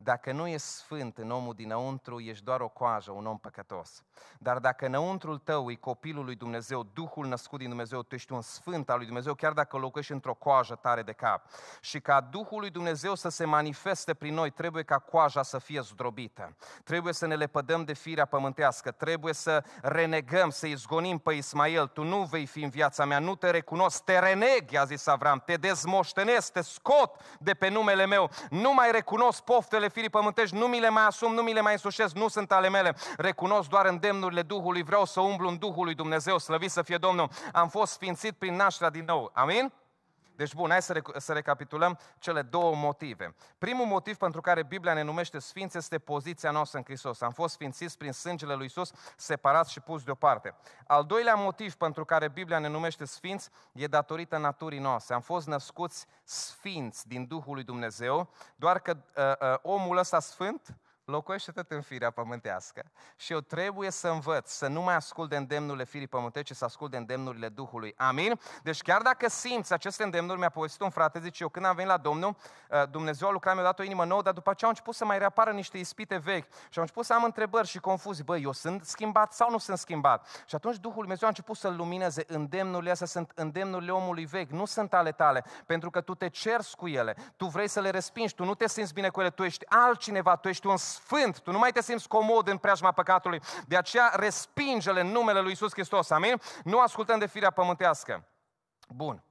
Speaker 1: Dacă nu e sfânt în omul dinăuntru, ești doar o coajă, un om păcătos. Dar dacă înăuntrul tău e copilul lui Dumnezeu, Duhul născut din Dumnezeu, tu ești un sfânt al lui Dumnezeu, chiar dacă locuiești într-o coajă tare de cap. Și ca Duhul lui Dumnezeu să se manifeste prin noi, trebuie ca coaja să fie zdrobită. Trebuie să ne lepădăm de firea pământească, trebuie să renegăm, să izgonim pe Ismael. Tu nu vei fi în viața mea, nu te recunosc, te reneg, a zis Avram, te dezmoștenesc, te scot de pe numele meu, nu mai recunosc poftele ale firii pământești, nu mi le mai asum, nu mi le mai însușesc, nu sunt ale mele. Recunosc doar îndemnurile Duhului, vreau să umblu în Duhul lui Dumnezeu, slăvit să fie Domnul. Am fost sfințit prin nașterea din nou. Amin? Deci bun, hai să, re- să recapitulăm cele două motive. Primul motiv pentru care Biblia ne numește sfinți este poziția noastră în Hristos. Am fost sfințiți prin sângele lui Isus, separați și pus deoparte. Al doilea motiv pentru care Biblia ne numește sfinți e datorită naturii noastre. Am fost născuți sfinți din Duhul lui Dumnezeu, doar că uh, uh, omul ăsta sfânt locuiește tot în firea pământească. Și eu trebuie să învăț să nu mai ascult de îndemnurile firii pământești, ci să ascult de îndemnurile Duhului. Amin? Deci chiar dacă simți aceste îndemnuri, mi-a povestit un frate, zice, eu când am venit la Domnul, uh, Dumnezeu a lucrat, mi-a dat o inimă nouă, dar după aceea au început să mai reapară niște ispite vechi și am început să am întrebări și confuzii. Băi, eu sunt schimbat sau nu sunt schimbat? Și atunci Duhul Dumnezeu a început să lumineze. Îndemnurile astea sunt îndemnurile omului vechi, nu sunt ale tale, pentru că tu te ceri cu ele, tu vrei să le respingi, tu nu te simți bine cu ele, tu ești altcineva, tu ești un sfânt, tu nu mai te simți comod în preajma păcatului. De aceea respinge-le în numele lui Isus Hristos, amin? Nu ascultăm de firea pământească. Bun.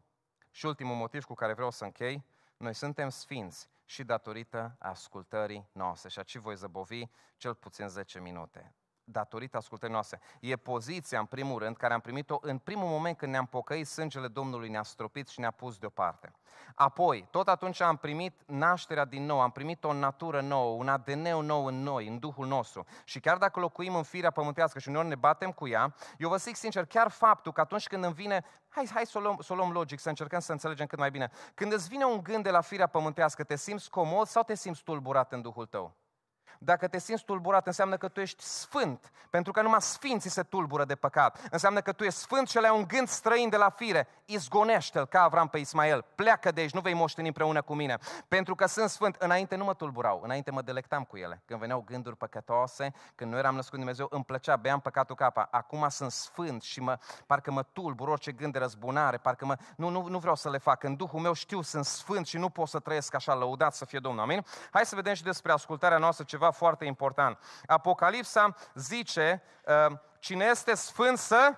Speaker 1: Și ultimul motiv cu care vreau să închei, noi suntem sfinți și datorită ascultării noastre. Și aici voi zăbovi cel puțin 10 minute datorită ascultării noastre. E poziția, în primul rând, care am primit-o în primul moment când ne-am pocăit, sângele Domnului ne-a stropit și ne-a pus deoparte. Apoi, tot atunci am primit nașterea din nou, am primit o natură nouă, un ADN nou în noi, în Duhul nostru. Și chiar dacă locuim în firea pământească și uneori ne batem cu ea, eu vă zic sincer, chiar faptul că atunci când îmi vine, hai, hai să, o luăm, să o luăm logic, să încercăm să înțelegem cât mai bine, când îți vine un gând de la firea pământească, te simți comod sau te simți tulburat în Duhul tău? Dacă te simți tulburat, înseamnă că tu ești sfânt, pentru că numai sfinții se tulbură de păcat. Înseamnă că tu ești sfânt și ai un gând străin de la fire. Izgonește-l ca Avram pe Ismael. Pleacă de aici, nu vei moșteni împreună cu mine. Pentru că sunt sfânt. Înainte nu mă tulburau, înainte mă delectam cu ele. Când veneau gânduri păcătoase, când nu eram născut Dumnezeu, îmi plăcea, beam păcatul capa. Acum sunt sfânt și mă, parcă mă tulbur orice gând de răzbunare, parcă mă, nu, nu, nu vreau să le fac. În Duhul meu știu, sunt sfânt și nu pot să trăiesc așa, lăudat să fie Domnul. Amin? Hai să vedem și despre ascultarea noastră ceva ceva foarte important. Apocalipsa zice, uh, cine este sfânt să...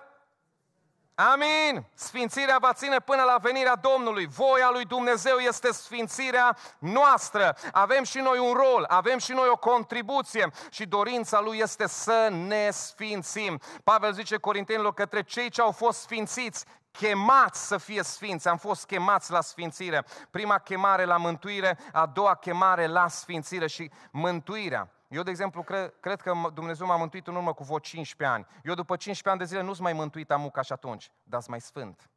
Speaker 1: Amin! Sfințirea va ține până la venirea Domnului. Voia lui Dumnezeu este sfințirea noastră. Avem și noi un rol, avem și noi o contribuție și dorința lui este să ne sfințim. Pavel zice corintenilor către cei ce au fost sfințiți, chemați să fie sfinți, am fost chemați la sfințire. Prima chemare la mântuire, a doua chemare la sfințire și mântuirea. Eu, de exemplu, cred, cred că Dumnezeu m-a mântuit în urmă cu vreo 15 ani. Eu după 15 ani de zile nu sunt mai mântuit ca și atunci, dar sunt mai sfânt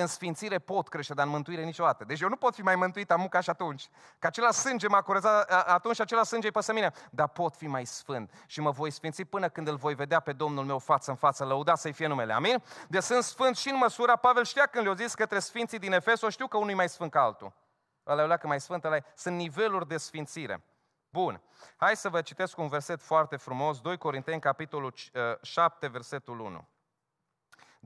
Speaker 1: în sfințire pot crește, dar în mântuire niciodată. Deci eu nu pot fi mai mântuit am ca și atunci. Că acela sânge m-a curățat atunci, acela sânge păsă mine. Dar pot fi mai sfânt și mă voi sfinți până când îl voi vedea pe Domnul meu față în față. Lăuda să-i fie numele. Amin? De deci sunt sfânt și în măsura, Pavel știa când le-a zis către sfinții din Efes, o știu că unul e mai sfânt ca altul. Ăla e că mai sfânt, ăla Sunt niveluri de sfințire. Bun. Hai să vă citesc un verset foarte frumos, 2 Corinteni, capitolul 7, uh, versetul 1.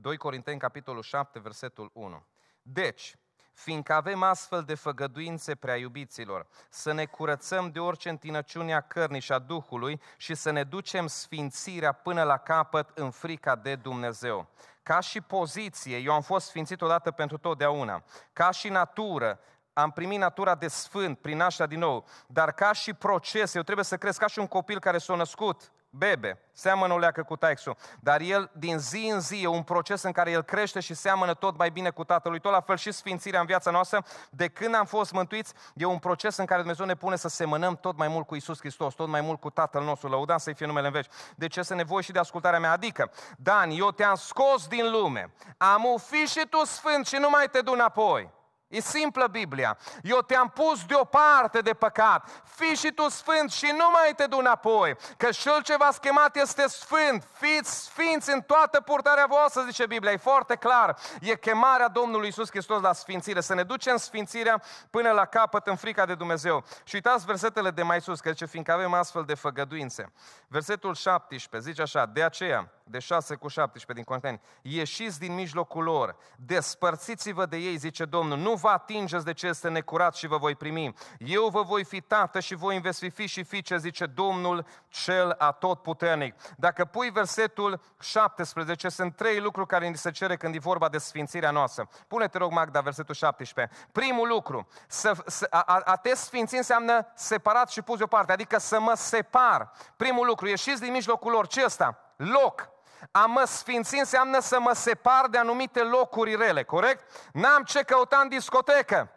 Speaker 1: 2 Corinteni, capitolul 7, versetul 1. Deci, fiindcă avem astfel de făgăduințe prea iubiților, să ne curățăm de orice întinăciune a cărnii și a Duhului și să ne ducem sfințirea până la capăt în frica de Dumnezeu. Ca și poziție, eu am fost sfințit odată pentru totdeauna. Ca și natură, am primit natura de sfânt prin nașterea din nou, dar ca și proces, eu trebuie să cresc ca și un copil care s-a născut bebe, seamănă o leacă cu taixul, dar el din zi în zi e un proces în care el crește și seamănă tot mai bine cu tatălui, tot la fel și sfințirea în viața noastră, de când am fost mântuiți, e un proces în care Dumnezeu ne pune să semănăm tot mai mult cu Isus Hristos, tot mai mult cu Tatăl nostru, lăudam să-i fie numele în veci. ce să nevoie și de ascultarea mea, adică, Dan, eu te-am scos din lume, am fi și tu sfânt și nu mai te du înapoi. E simplă Biblia. Eu te-am pus deoparte de păcat. Fii și tu sfânt și nu mai te du înapoi. Că cel ce v-a schemat este sfânt. Fiți sfinți în toată purtarea voastră, zice Biblia. E foarte clar. E chemarea Domnului Isus Hristos la sfințire. Să ne ducem sfințirea până la capăt în frica de Dumnezeu. Și uitați versetele de mai sus, că zice, fiindcă avem astfel de făgăduințe. Versetul 17 zice așa, de aceea, de 6 cu 17 din Corinteni, ieșiți din mijlocul lor, despărțiți-vă de ei, zice Domnul, nu vă atingeți de ce este necurat și vă voi primi. Eu vă voi fi tată și voi înveți fi și fiice, zice Domnul cel atotputernic. Dacă pui versetul 17, sunt trei lucruri care ni se cere când e vorba de sfințirea noastră. Pune-te rog, Magda, versetul 17. Primul lucru, să, să, a, a te sfinți înseamnă separat și pus deoparte, adică să mă separ. Primul lucru, ieșiți din mijlocul lor. Ce ăsta? Loc. A mă sfinți înseamnă să mă separ de anumite locuri rele, corect? N-am ce căuta în discotecă.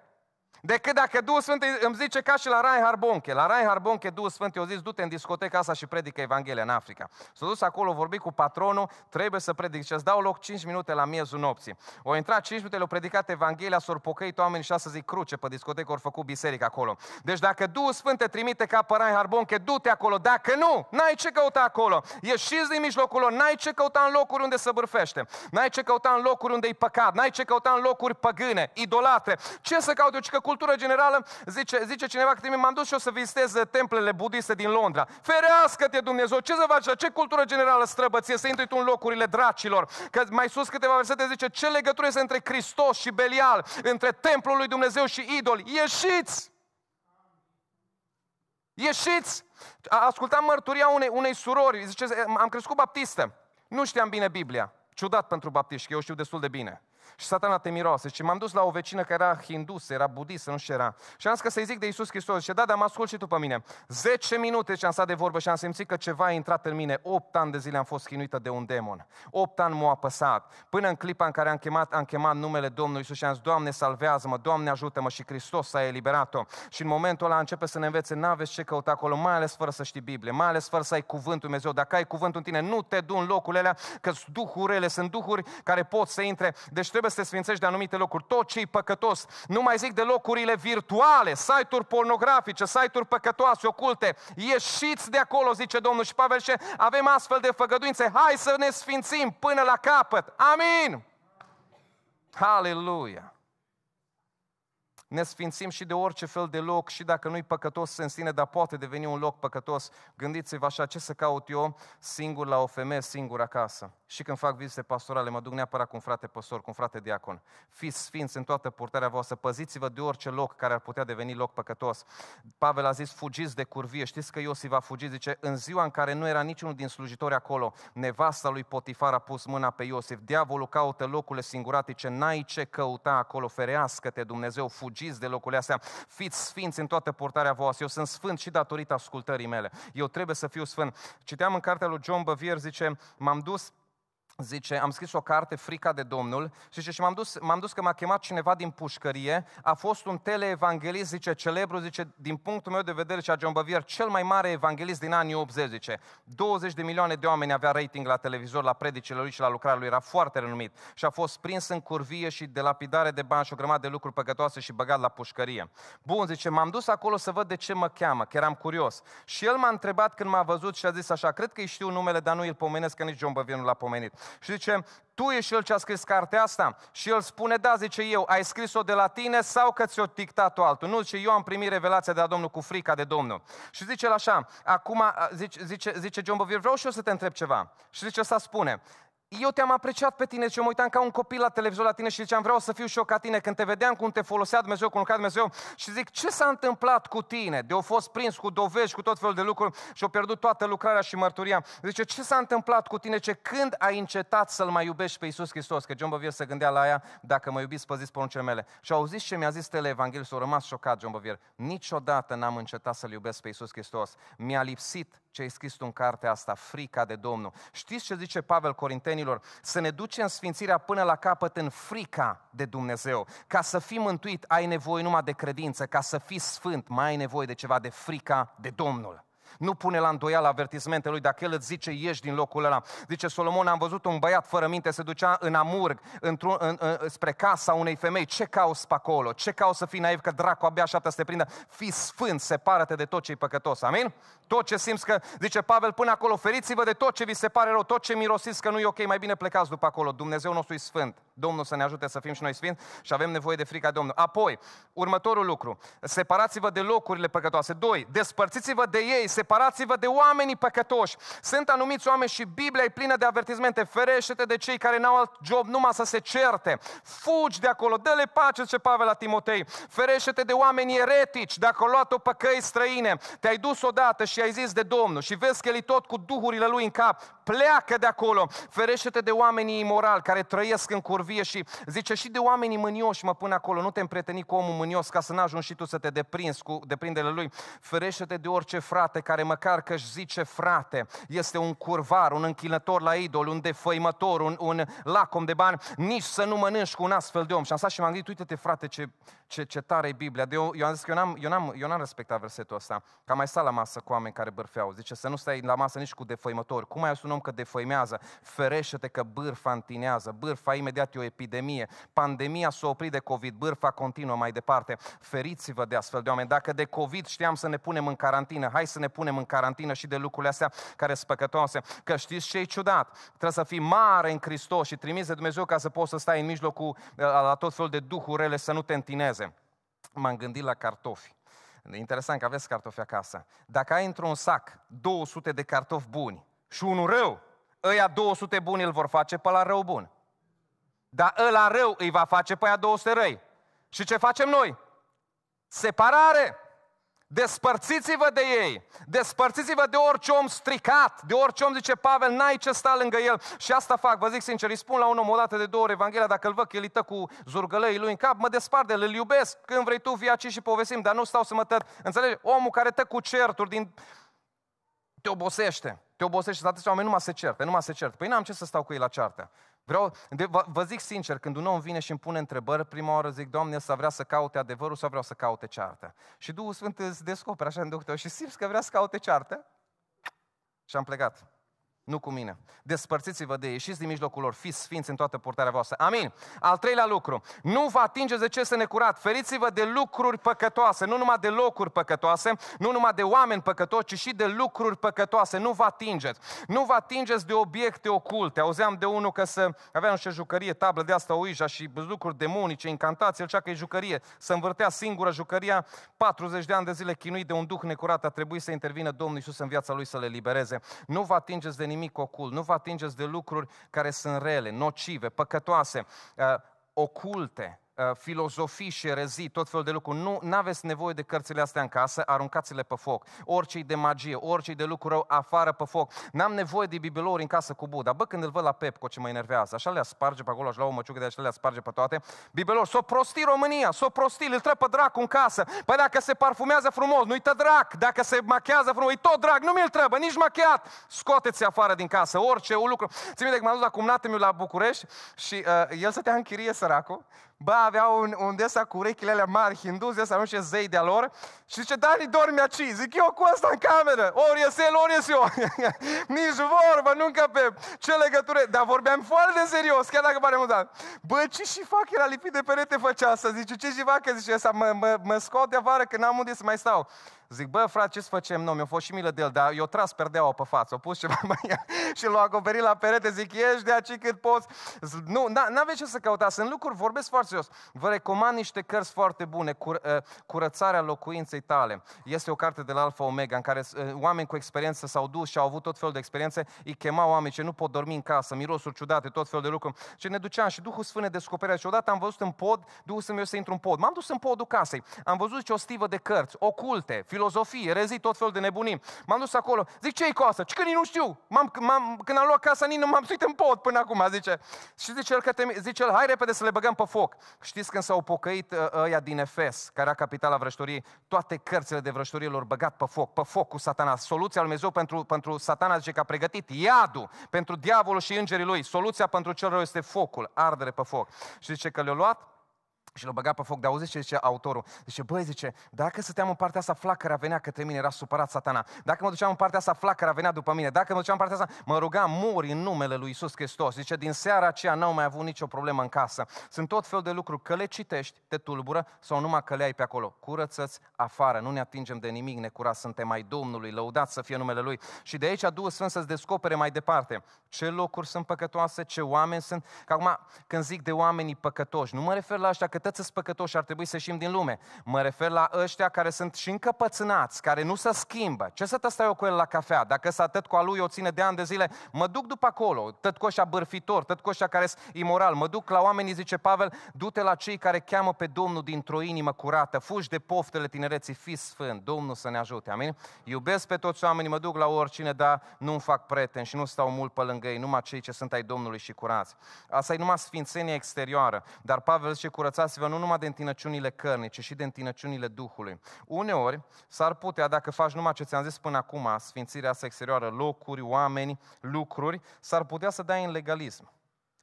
Speaker 1: Decât dacă Duhul Sfânt îmi zice ca și la Reinhard Bonke. La Reinhard Bonke, Duhul Sfânt i-a zis, du-te în discoteca asta și predică Evanghelia în Africa. S-a dus acolo, vorbi cu patronul, trebuie să predic. Îți dau loc 5 minute la miezul nopții. O intrat 5 minute, le-au predicat Evanghelia, s-au pocăit oamenii și să zic cruce pe discotecă, au făcut biserică acolo. Deci dacă Duhul Sfânt te trimite ca pe Reinhard Bonke, du-te acolo. Dacă nu, n-ai ce căuta acolo. Ieșiți din mijlocul lor, n-ai ce căuta în locuri unde se bârfește. N-ai ce căuta în locuri unde e păcat, n-ai ce căuta în locuri păgâne, idolatre. Ce să caute că cu cultură generală, zice, zice cineva că m-am dus și o să vizitez templele budiste din Londra. Ferească-te Dumnezeu, ce să faci? Ce cultură generală străbăție să intri tu în locurile dracilor? Că mai sus câteva versete zice, ce legătură este între Hristos și Belial, între templul lui Dumnezeu și idol. Ieșiți! Ieșiți! Ascultam mărturia unei, unei surori, zice, am crescut baptistă. Nu știam bine Biblia. Ciudat pentru baptiști, că eu știu destul de bine. Și satana te miroase. Și m-am dus la o vecină care era hindusă, era budistă, nu știu era. Și am zis că să-i zic de Isus Hristos. Și da, dar mă ascult și tu pe mine. 10 minute și am stat de vorbă și am simțit că ceva a intrat în mine. 8 ani de zile am fost chinuită de un demon. 8 ani m a apăsat. Până în clipa în care am chemat, am chemat numele Domnului Isus și am zis, Doamne, salvează-mă, Doamne, ajută-mă. Și Hristos s-a eliberat-o. Și în momentul ăla începe să ne învețe, n-aveți ce căuta acolo, mai ales fără să știi Biblie, mai ales fără să ai cuvântul Dumnezeu. Dacă ai cuvântul în tine, nu te du în locurile alea, că sunt duhurile, sunt duhuri care pot să intre. Deci trebuie trebuie să te sfințești de anumite locuri, tot ce e păcătos. Nu mai zic de locurile virtuale, site-uri pornografice, site-uri păcătoase, oculte. Ieșiți de acolo, zice Domnul și Pavel zice, avem astfel de făgăduințe, hai să ne sfințim până la capăt. Amin! Hallelujah. Ne sfințim și de orice fel de loc și dacă nu-i păcătos în sine, dar poate deveni un loc păcătos. Gândiți-vă așa, ce să caut eu singur la o femeie, singur acasă. Și când fac vizite pastorale, mă duc neapărat cu un frate păstor, cu un frate diacon. Fiți sfinți în toată purtarea voastră, păziți-vă de orice loc care ar putea deveni loc păcătos. Pavel a zis, fugiți de curvie. Știți că Iosif a fugit, zice, în ziua în care nu era niciunul din slujitori acolo, nevasta lui Potifar a pus mâna pe Iosif. Diavolul caută locurile singuratice, n-ai ce căuta acolo, ferească-te Dumnezeu, fugi fugiți de locul astea, fiți sfinți în toată portarea voastră, eu sunt sfânt și datorită ascultării mele, eu trebuie să fiu sfânt. Citeam în cartea lui John Bevere, zice, m-am dus zice, am scris o carte, Frica de Domnul, și zice, și m-am dus, m-am dus că m-a chemat cineva din pușcărie, a fost un teleevanghelist, zice, celebru, zice, din punctul meu de vedere, și John Bavier, cel mai mare evangelist din anii 80, zice. 20 de milioane de oameni avea rating la televizor, la predicile lui și la lucrarea lui, era foarte renumit. Și a fost prins în curvie și de lapidare de bani și o grămadă de lucruri păcătoase și băgat la pușcărie. Bun, zice, m-am dus acolo să văd de ce mă cheamă, că eram curios. Și el m-a întrebat când m-a văzut și a zis așa, cred că îi știu numele, dar nu îl pomenesc, că nici John Bavier nu l-a pomenit. Și zice, tu ești cel ce a scris cartea asta? Și el spune, da, zice eu, ai scris-o de la tine sau că ți-o dictat-o altul? Nu, zice, eu am primit revelația de la Domnul cu frica de Domnul. Și zice el așa, acum, zice, zice, zice John Bovier, vreau și eu să te întreb ceva. Și zice, să spune, eu te-am apreciat pe tine și eu mă uitam ca un copil la televizor la tine și ziceam vreau să fiu și eu ca tine. Când te vedeam cum te folosea Dumnezeu, cum lucra Dumnezeu și zic ce s-a întâmplat cu tine? De o fost prins cu dovești, cu tot felul de lucruri și o pierdut toată lucrarea și mărturia. Zice ce s-a întâmplat cu tine? Ce când ai încetat să-L mai iubești pe Iisus Hristos? Că John Bovier se gândea la aia, dacă mă iubiți, păziți poruncele mele. Și au zis ce mi-a zis televanghelistul, au rămas șocat John Bovier. Niciodată n-am încetat să-L iubesc pe Iisus Hristos. Mi-a lipsit ce ai scris tu în cartea asta, frica de Domnul. Știți ce zice Pavel Corintenilor? Să ne ducem sfințirea până la capăt în frica de Dumnezeu. Ca să fii mântuit, ai nevoie numai de credință. Ca să fii sfânt, mai ai nevoie de ceva, de frica de Domnul. Nu pune la îndoială avertismentele lui, dacă el îți zice ieși din locul ăla. Zice Solomon, am văzut un băiat fără minte, se ducea în amurg, într-un, în, în, spre casa unei femei. Ce cauți pe acolo? Ce cauți să fii naiv că dracu abia așteaptă să te prindă? Fii sfânt, separă-te de tot ce e păcătos. Amin? tot ce simți că, zice Pavel, până acolo, feriți-vă de tot ce vi se pare rău, tot ce mirosiți că nu e ok, mai bine plecați după acolo. Dumnezeu nostru e sfânt. Domnul să ne ajute să fim și noi sfinți și avem nevoie de frica Domnului. Apoi, următorul lucru, separați-vă de locurile păcătoase. Doi, despărțiți-vă de ei, separați-vă de oamenii păcătoși. Sunt anumiți oameni și Biblia e plină de avertizmente. Ferește-te de cei care n-au alt job numai să se certe. Fugi de acolo, dă-le pace, ce Pavel la Timotei. Ferește-te de oameni eretici, dacă au luat-o pe căi străine. Te-ai dus odată și și ai zis de Domnul și vezi că el tot cu duhurile lui în cap, pleacă de acolo, ferește-te de oamenii imorali care trăiesc în curvie și zice și de oamenii mânioși mă pun acolo, nu te împreteni cu omul mânios ca să n-ajungi și tu să te deprinzi cu deprindele lui, ferește-te de orice frate care măcar că își zice frate, este un curvar, un închinător la idol, un defăimător, un, un lacom de bani, nici să nu mănânci cu un astfel de om. Și am stat și m-am gândit, uite-te frate ce, cercetare Biblia. De eu, eu am zis că eu n-am, eu, n-am, eu n-am respectat versetul ăsta, că am mai stat la masă cu oameni care bârfeau. Zice să nu stai la masă nici cu defăimători. Cum ai un om că defăimează? Ferește-te că bârfa întinează. Bârfa imediat e o epidemie. Pandemia s-a oprit de COVID. Bârfa continuă mai departe. Feriți-vă de astfel de oameni. Dacă de COVID știam să ne punem în carantină, hai să ne punem în carantină și de lucrurile astea care sunt păcătoase. Că știți ce e ciudat? Trebuie să fii mare în Hristos și trimis de Dumnezeu ca să poți să stai în mijlocul la tot felul de duhurile să nu te întineze m-am gândit la cartofi. Interesant că aveți cartofi acasă. Dacă ai într-un sac 200 de cartofi buni și unul rău, ăia 200 buni îl vor face pe la rău bun. Dar ăla rău îi va face pe aia 200 răi. Și ce facem noi? Separare! Despărțiți-vă de ei, despărțiți-vă de orice om stricat, de orice om, zice Pavel, n-ai ce sta lângă el. Și asta fac, vă zic sincer, îi spun la un om odată de două ori Evanghelia, dacă îl văd că el tă cu zurgălăii lui în cap, mă despart de el, îl iubesc, când vrei tu, vii aici și povestim, dar nu stau să mă tăt. Înțelegi? Omul care tă cu certuri din... Te obosește, te obosește, dar atâția oameni numai se certă, numai se certă. Păi n-am ce să stau cu ei la ceartă. Vreau, de, vă, vă zic sincer, când un om vine și îmi pune întrebări, prima oară zic, Doamne, să vrea să caute adevărul sau vreau să caute ceartă. Și Duhul Sfânt îți descoperă așa în doctor și simți că vrea să caute ceartă. Și am plecat nu cu mine. Despărțiți-vă de ei, ieșiți din mijlocul lor, fiți sfinți în toată purtarea voastră. Amin. Al treilea lucru, nu vă atingeți de ce este necurat, feriți-vă de lucruri păcătoase, nu numai de locuri păcătoase, nu numai de oameni păcătoși, ci și de lucruri păcătoase, nu vă atingeți. Nu vă atingeți de obiecte oculte. Auzeam de unul că să avea o jucărie, tablă de asta, uija și lucruri demonice, incantații, el cea că e jucărie, să învârtea singură jucăria, 40 de ani de zile chinuit de un duh necurat, a trebuit să intervină Domnul Isus în viața lui să le libereze. Nu vă atingeți de nimic ocult, nu vă atingeți de lucruri care sunt rele, nocive, păcătoase, uh, oculte. Uh, filozofii și erezii, tot felul de lucruri. Nu aveți nevoie de cărțile astea în casă, aruncați-le pe foc. Orice de magie, orice de lucru rău, afară pe foc. N-am nevoie de bibelouri în casă cu Buda. Bă, când îl văd la Pepco ce mă enervează, așa le sparge pe acolo, aș lua o măciucă de așa le sparge pe toate. Bibelouri, s-o prosti România, s-o prosti, îl tră pe dracu în casă. Păi dacă se parfumează frumos, nu-i drac. Dacă se machează frumos, e tot drag, nu mi-l trebuie, nici machiat. Scoateți afară din casă, orice un lucru. Ți-mi de că m-am dus la meu la București și uh, el stătea în chirie săracul Bă, aveau un, un de cu urechile alea mari, hinduzi, desa nu știu zei de-a lor. Și zice, Dani, dormi aici. Zic, eu cu asta în cameră. Ori e el, ori eu. Nici vorbă, nu pe ce legătură. Dar vorbeam foarte serios, chiar dacă pare mult. Bă, ce și fac? Era lipit de perete, făcea asta. Zice, ce și fac? Zice, mă, mă, mă scot de afară, că n-am unde să mai stau. Zic, bă, frate, ce să facem? noi? mi-a fost și milă de el, dar eu tras perdeaua pe față, o pus ceva mai și l-a acoperit la perete, zic, ești de aici cât poți. Zic, nu, n-aveți ce să căutați, sunt lucruri, vorbesc foarte serios. Vă recomand niște cărți foarte bune, cur, uh, Curățarea locuinței tale. Este o carte de la Alfa Omega în care uh, oameni cu experiență s-au dus și au avut tot felul de experiențe, îi chemau oameni ce nu pot dormi în casă, mirosuri ciudate, tot felul de lucruri. Și ne duceam și Duhul Sfânt ne descoperea și odată am văzut în pod, Duhul Sfânt meu să intru în pod. M-am dus în podul casei, am văzut și o stivă de cărți, oculte, filozofii, rezii, tot felul de nebunii. M-am dus acolo, zic, ce-i cu asta? Ce că nu știu. M-am, m-am, când am luat casa, nici nu m-am suit în pot până acum, zice. Și zice el, că te, zice el, hai repede să le băgăm pe foc. Știți când s-au pocăit ă, ăia din Efes, care era capitala vrăjitoriei, toate cărțile de vrăjitorie lor băgat pe foc, pe foc cu satana. Soluția lui Dumnezeu pentru, pentru satana, zice că a pregătit iadul pentru diavolul și îngerii lui. Soluția pentru cel rău este focul, ardere pe foc. Și zice că le-a luat și l-a băgat pe foc, dar auzi ce zice autorul? Zice, băi, zice, dacă stăteam în partea asta, flacăra venea către mine, era supărat satana. Dacă mă duceam în partea asta, flacăra venea după mine. Dacă mă duceam în partea asta, mă rugam, mori în numele lui Isus Hristos. Zice, din seara aceea n-au mai avut nicio problemă în casă. Sunt tot fel de lucruri, că le citești, te tulbură sau numai că le ai pe acolo. Curățați afară, nu ne atingem de nimic necurat, suntem mai Domnului, lăudat să fie numele Lui. Și de aici Duhul Sfânt să-ți descopere mai departe ce locuri sunt păcătoase, ce oameni sunt. Că acum, când zic de oamenii păcătoși, nu mă refer la așa că jumătăți sunt păcătoși ar trebui să ieșim din lume. Mă refer la ăștia care sunt și încăpățânați, care nu se schimbă. Ce să stai eu cu el la cafea? Dacă s-a tăt cu a lui, o ține de ani de zile, mă duc după acolo, tăt cu ăștia bârfitor, tăt cu ăștia care sunt imoral, mă duc la oamenii, zice Pavel, du-te la cei care cheamă pe Domnul dintr-o inimă curată, fugi de poftele tinereții, fi sfânt, Domnul să ne ajute, amin? Iubesc pe toți oamenii, mă duc la oricine, dar nu-mi fac prieteni și nu stau mult pe lângă ei, numai cei ce sunt ai Domnului și curați. Asta e numai sfințenie exterioară, dar Pavel zice curățați Lepădați-vă nu numai de întinăciunile cărnii, ci și de întinăciunile Duhului. Uneori s-ar putea, dacă faci numai ce ți-am zis până acum, sfințirea asta exterioară, locuri, oameni, lucruri, s-ar putea să dai în legalism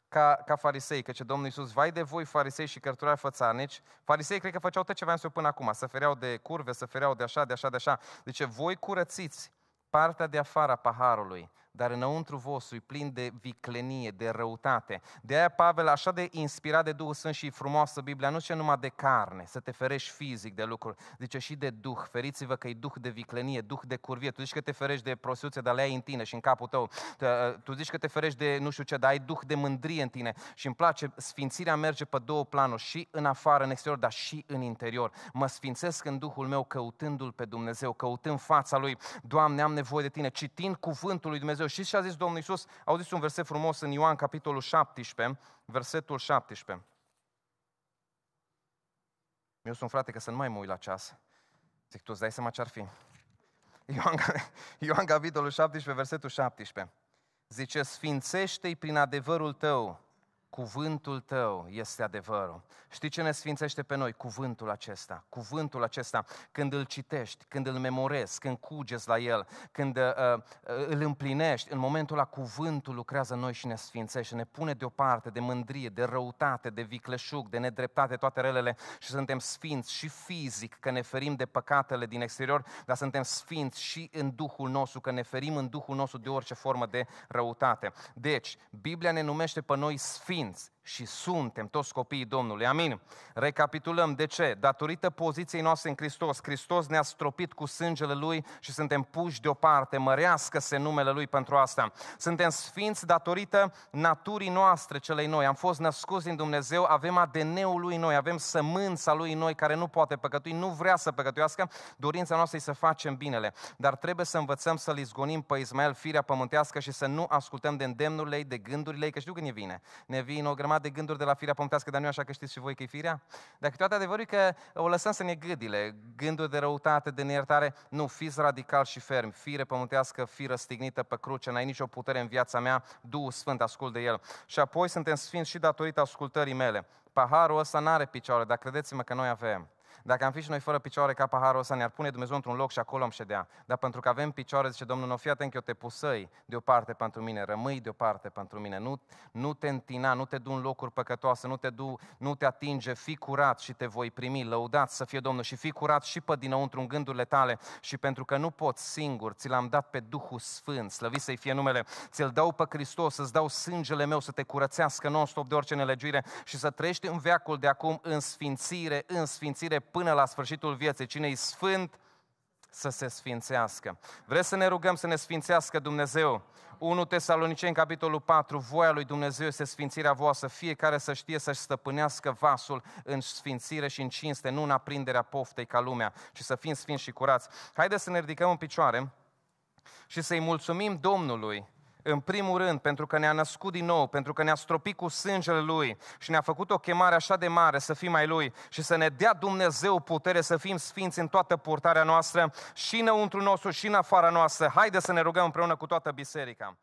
Speaker 1: ca, ca farisei, că ce Domnul Iisus, vai de voi farisei și cărturari fățarnici, farisei cred că făceau tot ce vreau să până acum, să fereau de curve, să fereau de așa, de așa, de așa. Deci voi curățiți partea de afară a paharului, dar înăuntru vostru e plin de viclenie, de răutate. De aia Pavel, așa de inspirat de Duhul Sfânt și frumoasă Biblia, nu ce numai de carne, să te ferești fizic de lucruri, zice și de Duh. Feriți-vă că e Duh de viclenie, Duh de curvie. Tu zici că te ferești de prostituție, dar le ai în tine și în capul tău. Ă, tu zici că te ferești de nu știu ce, dar ai Duh de mândrie în tine. Și îmi place, sfințirea merge pe două planuri, și în afară, în exterior, dar și în interior. Mă sfințesc în Duhul meu căutându-L pe Dumnezeu, căutând fața Lui. Doamne, am nevoie de Tine, citind cuvântul lui Dumnezeu Dumnezeu. Și ce a zis Domnul Iisus, auziți un verset frumos în Ioan, capitolul 17, versetul 17. Eu sunt frate că să nu mai mă uit la ceas. Zic, tu îți dai seama ce-ar fi. Ioan, Ioan capitolul 17, versetul 17. Zice, sfințește-i prin adevărul tău Cuvântul tău este adevărul. Știi ce ne sfințește pe noi? Cuvântul acesta. Cuvântul acesta, când îl citești, când îl memorezi, când cugeți la el, când uh, uh, îl împlinești, în momentul la cuvântul lucrează noi și ne sfințește, ne pune deoparte de mândrie, de răutate, de vicleșug, de nedreptate, toate relele și suntem sfinți și fizic că ne ferim de păcatele din exterior, dar suntem sfinți și în Duhul nostru, că ne ferim în Duhul nostru de orice formă de răutate. Deci, Biblia ne numește pe noi sfinți means și suntem toți copiii Domnului. Amin. Recapitulăm de ce? Datorită poziției noastre în Hristos, Hristos ne-a stropit cu sângele Lui și suntem puși deoparte, mărească-se numele Lui pentru asta. Suntem sfinți datorită naturii noastre celei noi. Am fost născuți din Dumnezeu, avem ADN-ul Lui noi, avem sămânța Lui noi care nu poate păcătui, nu vrea să păcătuiască, dorința noastră e să facem binele. Dar trebuie să învățăm să-L izgonim pe Ismael firea pământească și să nu ascultăm de îndemnurile ei, de gândurile ei, că știu când ne vine. Ne vine o grămadă de gânduri de la firea pământească, dar nu așa că știți și voi că e firea? Dacă toate adevărul că o lăsăm să ne gâdile, gânduri de răutate, de neiertare, nu, fiți radical și ferm, fire pământească, fire stignită pe cruce, n-ai nicio putere în viața mea, Duhul Sfânt, ascult de El. Și apoi suntem sfinți și datorită ascultării mele. Paharul ăsta n-are picioare, dar credeți-mă că noi avem. Dacă am fi și noi fără picioare ca paharul ăsta, ne-ar pune Dumnezeu într-un loc și acolo am ședea. Dar pentru că avem picioare, zice Domnul, nu fii atent că eu te pusăi deoparte pentru mine, rămâi deoparte pentru mine. Nu, nu te întina, nu te du în locuri păcătoase, nu te, du, nu te atinge, fii curat și te voi primi, lăudat să fie Domnul și fii curat și pe dinăuntru în gândurile tale și pentru că nu pot singur, ți l-am dat pe Duhul Sfânt, slăvit să-i fie numele, ți-l dau pe Hristos, să-ți dau sângele meu să te curățească non-stop de orice nelegiuire și să trăiești în veacul de acum în sfințire, în sfințire până la sfârșitul vieții. Cine e sfânt, să se sfințească. Vreți să ne rugăm să ne sfințească Dumnezeu? 1 Tesaloniceni, capitolul 4, voia lui Dumnezeu este sfințirea voastră, fiecare să știe să-și stăpânească vasul în sfințire și în cinste, nu în aprinderea poftei ca lumea, și să fim sfinți și curați. Haideți să ne ridicăm în picioare și să-i mulțumim Domnului în primul rând, pentru că ne-a născut din nou, pentru că ne-a stropit cu sângele Lui și ne-a făcut o chemare așa de mare să fim ai Lui și să ne dea Dumnezeu putere să fim sfinți în toată purtarea noastră și înăuntru nostru și în afara noastră. Haide să ne rugăm împreună cu toată biserica.